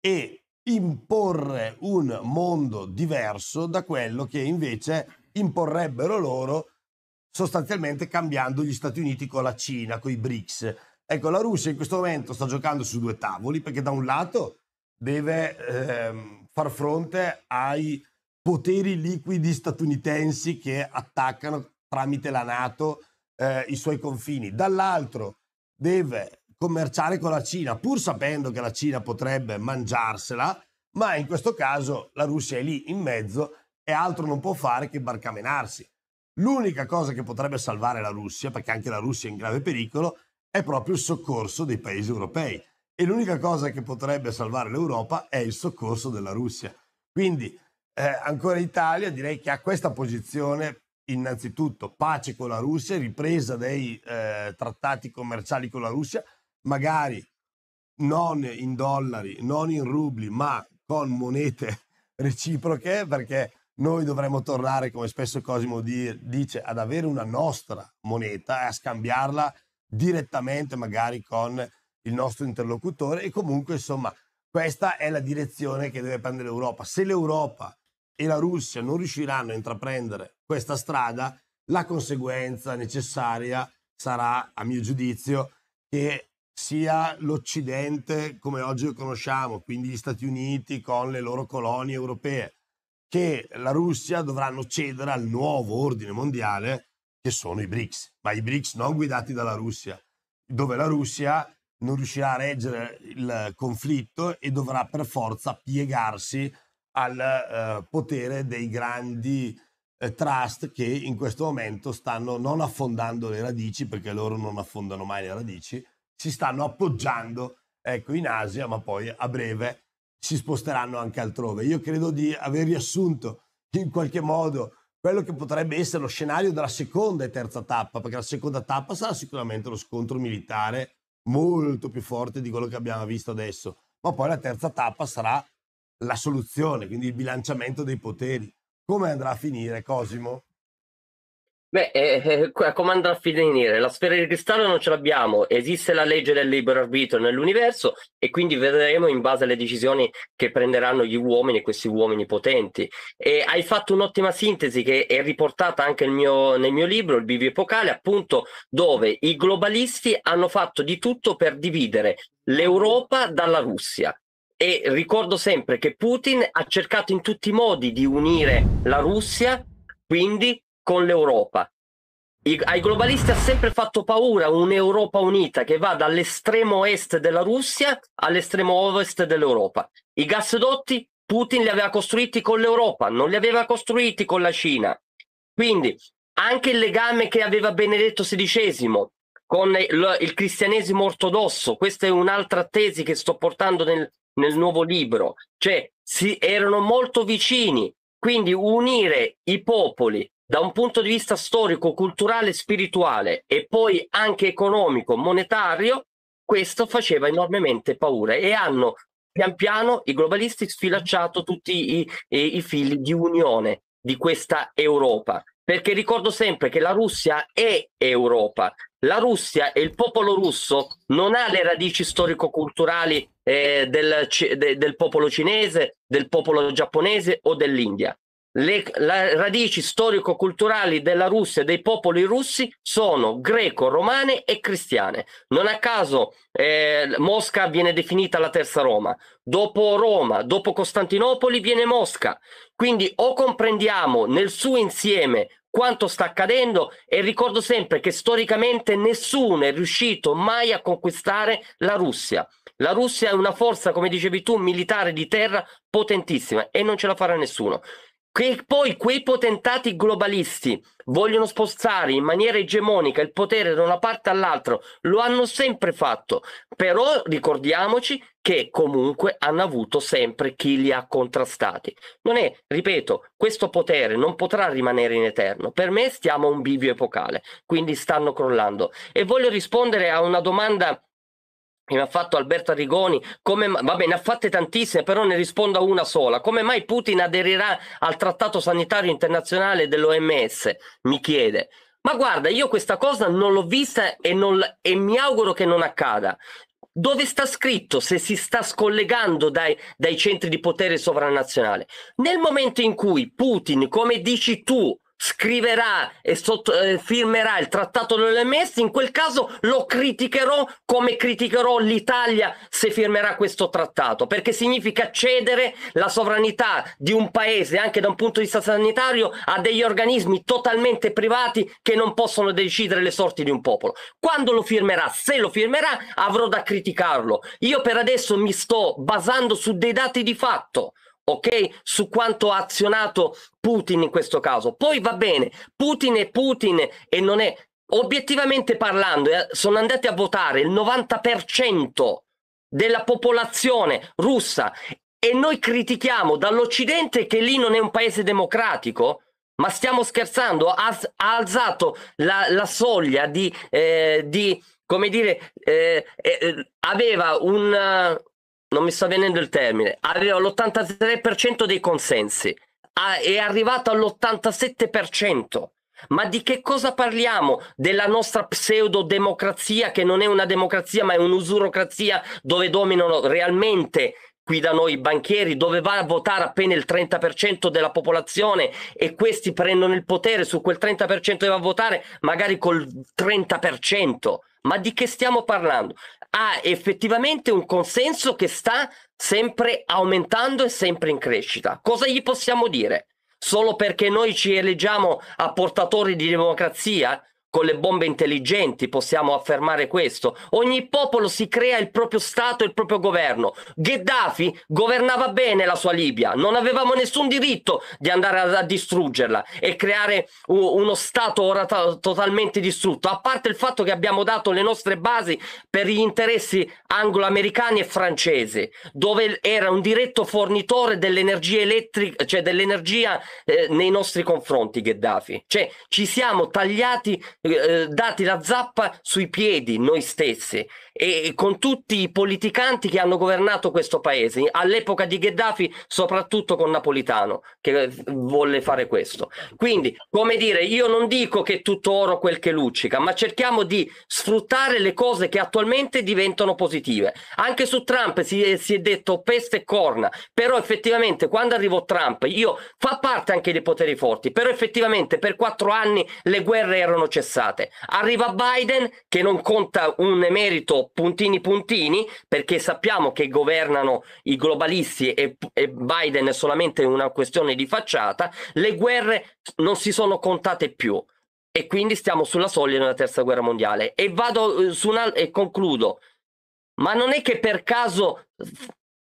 e imporre un mondo diverso da quello che invece imporrebbero loro sostanzialmente cambiando gli Stati Uniti con la Cina, con i BRICS. Ecco, la Russia in questo momento sta giocando su due tavoli perché da un lato deve ehm, far fronte ai poteri liquidi statunitensi che attaccano tramite la Nato eh, i suoi confini, dall'altro deve commerciare con la Cina, pur sapendo che la Cina potrebbe mangiarsela, ma in questo caso la Russia è lì in mezzo e altro non può fare che barcamenarsi. L'unica cosa che potrebbe salvare la Russia, perché anche la Russia è in grave pericolo, è proprio il soccorso dei paesi europei. E l'unica cosa che potrebbe salvare l'Europa è il soccorso della Russia. Quindi eh, ancora Italia direi che ha questa posizione innanzitutto pace con la Russia, ripresa dei eh, trattati commerciali con la Russia, magari non in dollari, non in rubli, ma con monete reciproche, perché noi dovremmo tornare, come spesso Cosimo dice, ad avere una nostra moneta e a scambiarla direttamente magari con il nostro interlocutore e comunque insomma questa è la direzione che deve prendere l'Europa. Se l'Europa e la Russia non riusciranno a intraprendere questa strada, la conseguenza necessaria sarà, a mio giudizio, che sia l'Occidente come oggi lo conosciamo, quindi gli Stati Uniti con le loro colonie europee, che la Russia dovranno cedere al nuovo ordine mondiale che sono i BRICS, ma i BRICS non guidati dalla Russia, dove la Russia non riuscirà a reggere il conflitto e dovrà per forza piegarsi al eh, potere dei grandi eh, trust che in questo momento stanno non affondando le radici, perché loro non affondano mai le radici, si stanno appoggiando ecco, in Asia, ma poi a breve si sposteranno anche altrove. Io credo di aver riassunto in qualche modo quello che potrebbe essere lo scenario della seconda e terza tappa, perché la seconda tappa sarà sicuramente lo scontro militare molto più forte di quello che abbiamo visto adesso, ma poi la terza tappa sarà la soluzione, quindi il bilanciamento dei poteri. Come andrà a finire Cosimo? Beh, eh, eh, come andrà a finire? La sfera di cristallo non ce l'abbiamo, esiste la legge del libero arbitro nell'universo e quindi vedremo in base alle decisioni che prenderanno gli uomini, questi uomini potenti. E hai fatto un'ottima sintesi che è riportata anche mio, nel mio libro, Il Bivio Epocale, appunto dove i globalisti hanno fatto di tutto per dividere l'Europa dalla Russia e ricordo sempre che Putin ha cercato in tutti i modi di unire la Russia, quindi con l'Europa. I, ai globalisti ha sempre fatto paura un'Europa unita che va dall'estremo est della Russia all'estremo ovest dell'Europa. I gasdotti Putin li aveva costruiti con l'Europa, non li aveva costruiti con la Cina. Quindi anche il legame che aveva Benedetto XVI con il, il cristianesimo ortodosso, questa è un'altra tesi che sto portando nel, nel nuovo libro, cioè si, erano molto vicini, quindi unire i popoli da un punto di vista storico, culturale, spirituale e poi anche economico, monetario, questo faceva enormemente paura e hanno pian piano i globalisti sfilacciato tutti i, i, i fili di unione di questa Europa perché ricordo sempre che la Russia è Europa. La Russia e il popolo russo non ha le radici storico-culturali eh, del, de, del, popolo cinese, del popolo giapponese o dell'India. Le la, radici storico-culturali della Russia e dei popoli russi sono greco-romane e cristiane. Non a caso eh, Mosca viene definita la terza Roma. Dopo Roma, dopo Costantinopoli viene Mosca. Quindi o comprendiamo nel suo insieme quanto sta accadendo e ricordo sempre che storicamente nessuno è riuscito mai a conquistare la Russia. La Russia è una forza, come dicevi tu, militare di terra potentissima e non ce la farà nessuno che poi quei potentati globalisti vogliono spostare in maniera egemonica il potere da una parte all'altra, lo hanno sempre fatto, però ricordiamoci che comunque hanno avuto sempre chi li ha contrastati. Non è, ripeto, questo potere non potrà rimanere in eterno. Per me stiamo a un bivio epocale, quindi stanno crollando. E voglio rispondere a una domanda mi ha fatto Alberto Arrigoni, come, vabbè ne ha fatte tantissime, però ne rispondo a una sola. Come mai Putin aderirà al trattato sanitario internazionale dell'OMS? Mi chiede. Ma guarda, io questa cosa non l'ho vista e, non, e mi auguro che non accada. Dove sta scritto se si sta scollegando dai, dai centri di potere sovranazionale? Nel momento in cui Putin, come dici tu, scriverà e sotto, eh, firmerà il trattato dell'OMS, in quel caso lo criticherò come criticherò l'Italia se firmerà questo trattato, perché significa cedere la sovranità di un paese anche da un punto di vista sanitario a degli organismi totalmente privati che non possono decidere le sorti di un popolo. Quando lo firmerà, se lo firmerà, avrò da criticarlo. Io per adesso mi sto basando su dei dati di fatto ok? Su quanto ha azionato Putin in questo caso. Poi va bene, Putin è Putin e non è... Obiettivamente parlando, eh, sono andati a votare il 90% della popolazione russa e noi critichiamo dall'Occidente che lì non è un paese democratico? Ma stiamo scherzando? Ha, ha alzato la, la, soglia di, eh, di come dire, eh, eh, aveva un, non mi sta venendo il termine, aveva l'83% dei consensi, è arrivato all'87%. Ma di che cosa parliamo? Della nostra pseudodemocrazia che non è una democrazia ma è un'usurocrazia dove dominano realmente qui da noi i banchieri, dove va a votare appena il 30% della popolazione e questi prendono il potere su quel 30% che va a votare magari col 30%. Ma di che stiamo parlando? ha effettivamente un consenso che sta sempre aumentando e sempre in crescita. Cosa gli possiamo dire? Solo perché noi ci eleggiamo a portatori di democrazia, con le bombe intelligenti, possiamo affermare questo. Ogni popolo si crea il proprio Stato e il proprio governo. Gheddafi governava bene la sua Libia, non avevamo nessun diritto di andare a, a distruggerla e creare uno Stato ora totalmente distrutto, a parte il fatto che abbiamo dato le nostre basi per gli interessi anglo-americani e francesi, dove era un diretto fornitore dell'energia elettrica, cioè dell'energia eh, nei nostri confronti Gheddafi. Cioè ci siamo tagliati eh, eh, dati la zappa sui piedi noi stessi e, con tutti i politicanti che hanno governato questo paese, all'epoca di Gheddafi soprattutto con Napolitano che eh, volle fare questo. Quindi, come dire, io non dico che è tutto oro quel che luccica, ma cerchiamo di sfruttare le cose che attualmente diventano positive. Anche su Trump si, si è detto peste e corna, però effettivamente quando arrivò Trump, io fa parte anche dei poteri forti, però effettivamente per quattro anni le guerre erano cessate interessate. Arriva Biden che non conta un emerito puntini puntini perché sappiamo che governano i globalisti e, e Biden è solamente una questione di facciata, le guerre non si sono contate più e quindi stiamo sulla soglia della terza guerra mondiale. E vado eh, su una, e concludo. Ma non è che per caso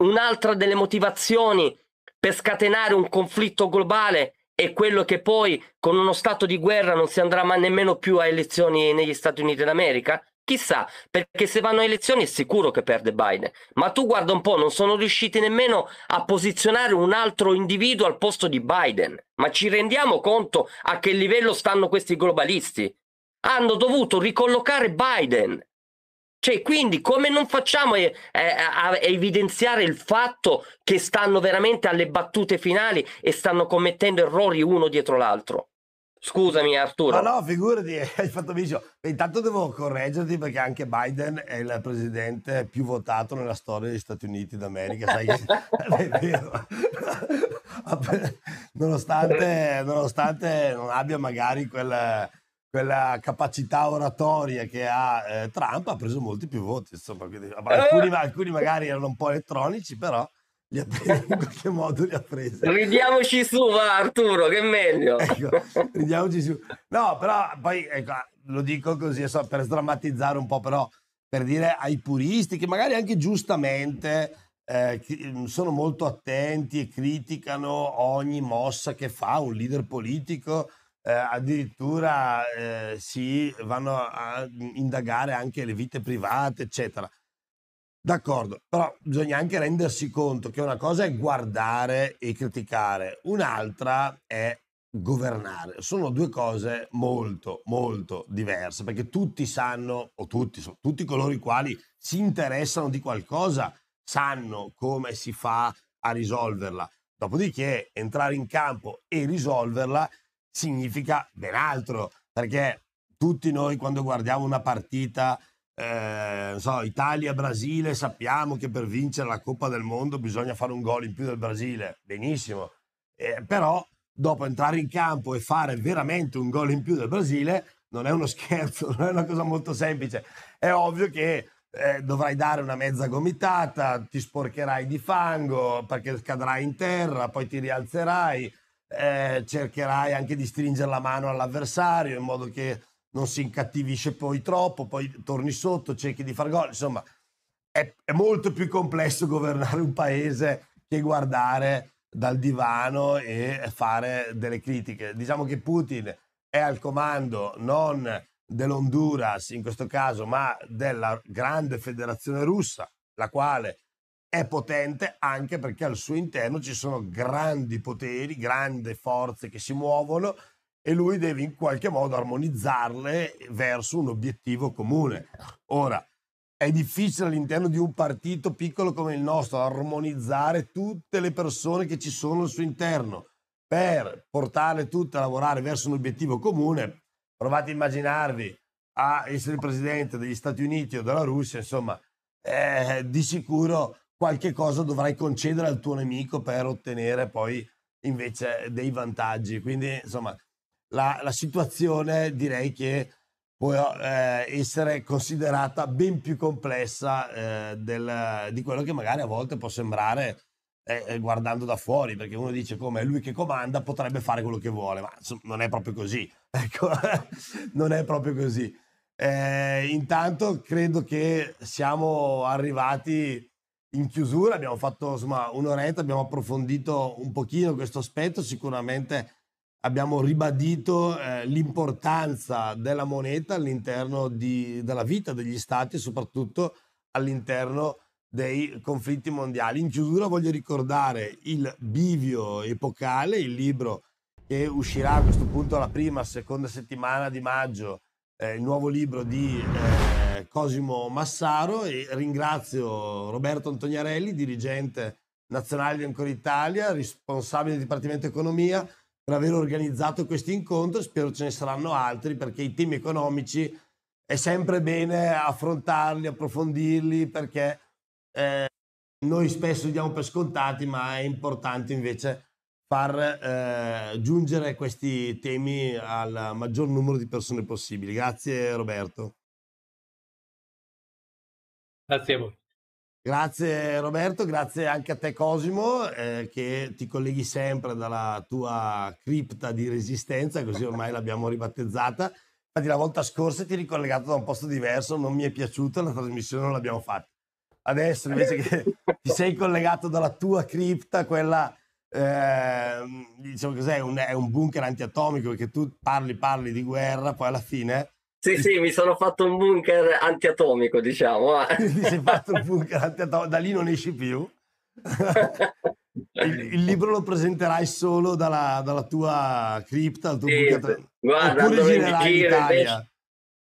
un'altra delle motivazioni per scatenare un conflitto globale e quello che poi con uno stato di guerra non si andrà mai nemmeno più a elezioni negli Stati Uniti d'America? Chissà, perché se vanno a elezioni è sicuro che perde Biden. Ma tu guarda un po', non sono riusciti nemmeno a posizionare un altro individuo al posto di Biden. Ma ci rendiamo conto a che livello stanno questi globalisti? Hanno dovuto ricollocare Biden cioè, quindi come non facciamo eh, eh, a, a evidenziare il fatto che stanno veramente alle battute finali e stanno commettendo errori uno dietro l'altro? Scusami Arturo. No, no, figurati, hai fatto benissimo. Intanto devo correggerti perché anche Biden è il presidente più votato nella storia degli Stati Uniti d'America, sai è vero. nonostante, nonostante non abbia magari quel quella capacità oratoria che ha eh, Trump ha preso molti più voti. Insomma, quindi, eh. alcuni, alcuni, magari erano un po' elettronici, però li ha presi in qualche modo li ha presi. Ridiamoci su, va Arturo, che meglio. Ecco, ridiamoci su. No, però poi ecco, lo dico così so, per sdrammatizzare un po', però per dire ai puristi che magari anche giustamente eh, mm, sono molto attenti e criticano ogni mossa che fa un leader politico eh, addirittura eh, si vanno a indagare anche le vite private, eccetera. D'accordo, però bisogna anche rendersi conto che una cosa è guardare e criticare, un'altra è governare. Sono due cose molto, molto diverse, perché tutti sanno, o tutti, tutti coloro i quali si interessano di qualcosa, sanno come si fa a risolverla. Dopodiché entrare in campo e risolverla significa ben altro, perché tutti noi quando guardiamo una partita, eh, so, Italia-Brasile, sappiamo che per vincere la Coppa del Mondo bisogna fare un gol in più del Brasile, benissimo, eh, però dopo entrare in campo e fare veramente un gol in più del Brasile non è uno scherzo, non è una cosa molto semplice, è ovvio che eh, dovrai dare una mezza gomitata, ti sporcherai di fango perché cadrai in terra, poi ti rialzerai eh, cercherai anche di stringere la mano all'avversario in modo che non si incattivisce poi troppo, poi torni sotto, cerchi di far gol. Insomma, è, è molto più complesso governare un paese che guardare dal divano e fare delle critiche. Diciamo che Putin è al comando non dell'Honduras in questo caso, ma della grande federazione russa, la quale è potente anche perché al suo interno ci sono grandi poteri, grandi forze che si muovono e lui deve in qualche modo armonizzarle verso un obiettivo comune. Ora, è difficile all'interno di un partito piccolo come il nostro armonizzare tutte le persone che ci sono al suo interno per portarle tutte a lavorare verso un obiettivo comune. Provate a immaginarvi a essere il presidente degli Stati Uniti o della Russia, insomma, eh, di sicuro qualche cosa dovrai concedere al tuo nemico per ottenere poi invece dei vantaggi. Quindi, insomma, la, la situazione direi che può eh, essere considerata ben più complessa eh, del, di quello che magari a volte può sembrare eh, eh guardando da fuori, perché uno dice come è lui che comanda, potrebbe fare quello che vuole, ma insomma, non è proprio così. Ecco, non è proprio così. Eh, intanto credo che siamo arrivati in chiusura abbiamo fatto insomma, un'oretta, abbiamo approfondito un pochino questo aspetto, sicuramente abbiamo ribadito eh, l'importanza della moneta all'interno di, della vita degli stati e soprattutto all'interno dei conflitti mondiali. In chiusura voglio ricordare il bivio epocale, il libro che uscirà a questo punto la prima, seconda settimana di maggio, eh, il nuovo libro di... Eh, Cosimo Massaro e ringrazio Roberto Antoniarelli, dirigente nazionale di Ancora Italia, responsabile del Dipartimento Economia, per aver organizzato questo incontro. Spero ce ne saranno altri perché i temi economici è sempre bene affrontarli, approfondirli perché eh, noi spesso li diamo per scontati, ma è importante invece far eh, giungere questi temi al maggior numero di persone possibile. Grazie Roberto. Grazie a voi. Grazie Roberto, grazie anche a te Cosimo eh, che ti colleghi sempre dalla tua cripta di resistenza, così ormai l'abbiamo ribattezzata. Infatti la volta scorsa ti eri collegato da un posto diverso, non mi è piaciuta, la trasmissione non l'abbiamo fatta. Adesso invece che ti sei collegato dalla tua cripta, quella eh, diciamo cos'è, un, è un bunker antiatomico che tu parli, parli di guerra, poi alla fine sì, sì, mi sono fatto un bunker antiatomico, diciamo. Ah. Ti sei fatto un bunker antiatomico, da lì non esci più. Il, il, libro lo presenterai solo dalla, dalla tua cripta, dal tuo sì, bunker. Guarda, Italia.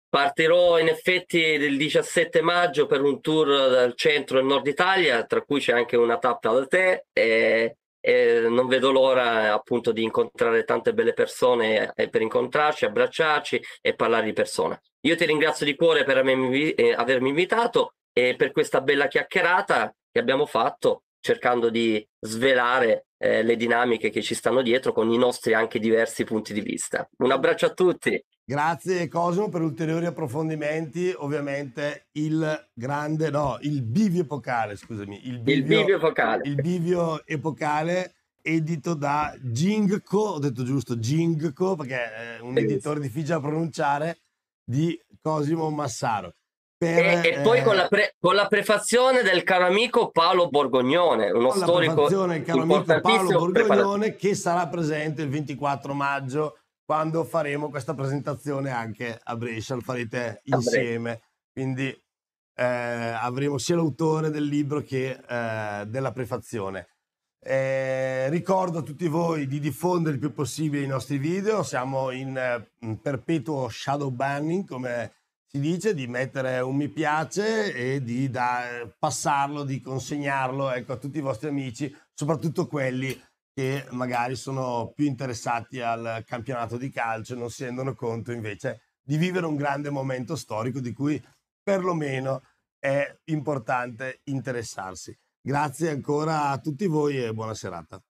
partirò in effetti il 17 maggio per un tour dal centro e nord Italia, tra cui c'è anche una tappa da te. E eh, non vedo l'ora appunto di incontrare tante belle persone eh, per incontrarci, abbracciarci e parlare di persona. Io ti ringrazio di cuore per avermi, eh, avermi invitato e per questa bella chiacchierata che abbiamo fatto cercando di svelare eh, le dinamiche che ci stanno dietro con i nostri anche diversi punti di vista. Un abbraccio a tutti. Grazie Cosimo per ulteriori approfondimenti. Ovviamente il grande, no, il bivio epocale, scusami. Il bivio, il bivio epocale. Il bivio epocale edito da Gingco, ho detto giusto, Gingco, perché è un editore difficile da pronunciare, di Cosimo Massaro. Per, e, e, poi eh, con, la eh, pre, con, la prefazione del caro amico Paolo Borgognone, uno storico. Con la prefazione del caro amico Paolo Borgognone che sarà presente il 24 maggio quando faremo questa presentazione anche a Brescia, lo farete insieme. Quindi eh, avremo sia l'autore del libro che eh, della prefazione. Eh, ricordo a tutti voi di diffondere il più possibile i nostri video, siamo in, eh, in perpetuo shadow banning, come si dice, di mettere un mi piace e di da, passarlo, di consegnarlo ecco, a tutti i vostri amici, soprattutto quelli che magari sono più interessati al campionato di calcio, e non si rendono conto invece di vivere un grande momento storico di cui perlomeno è importante interessarsi. Grazie ancora a tutti voi e buona serata.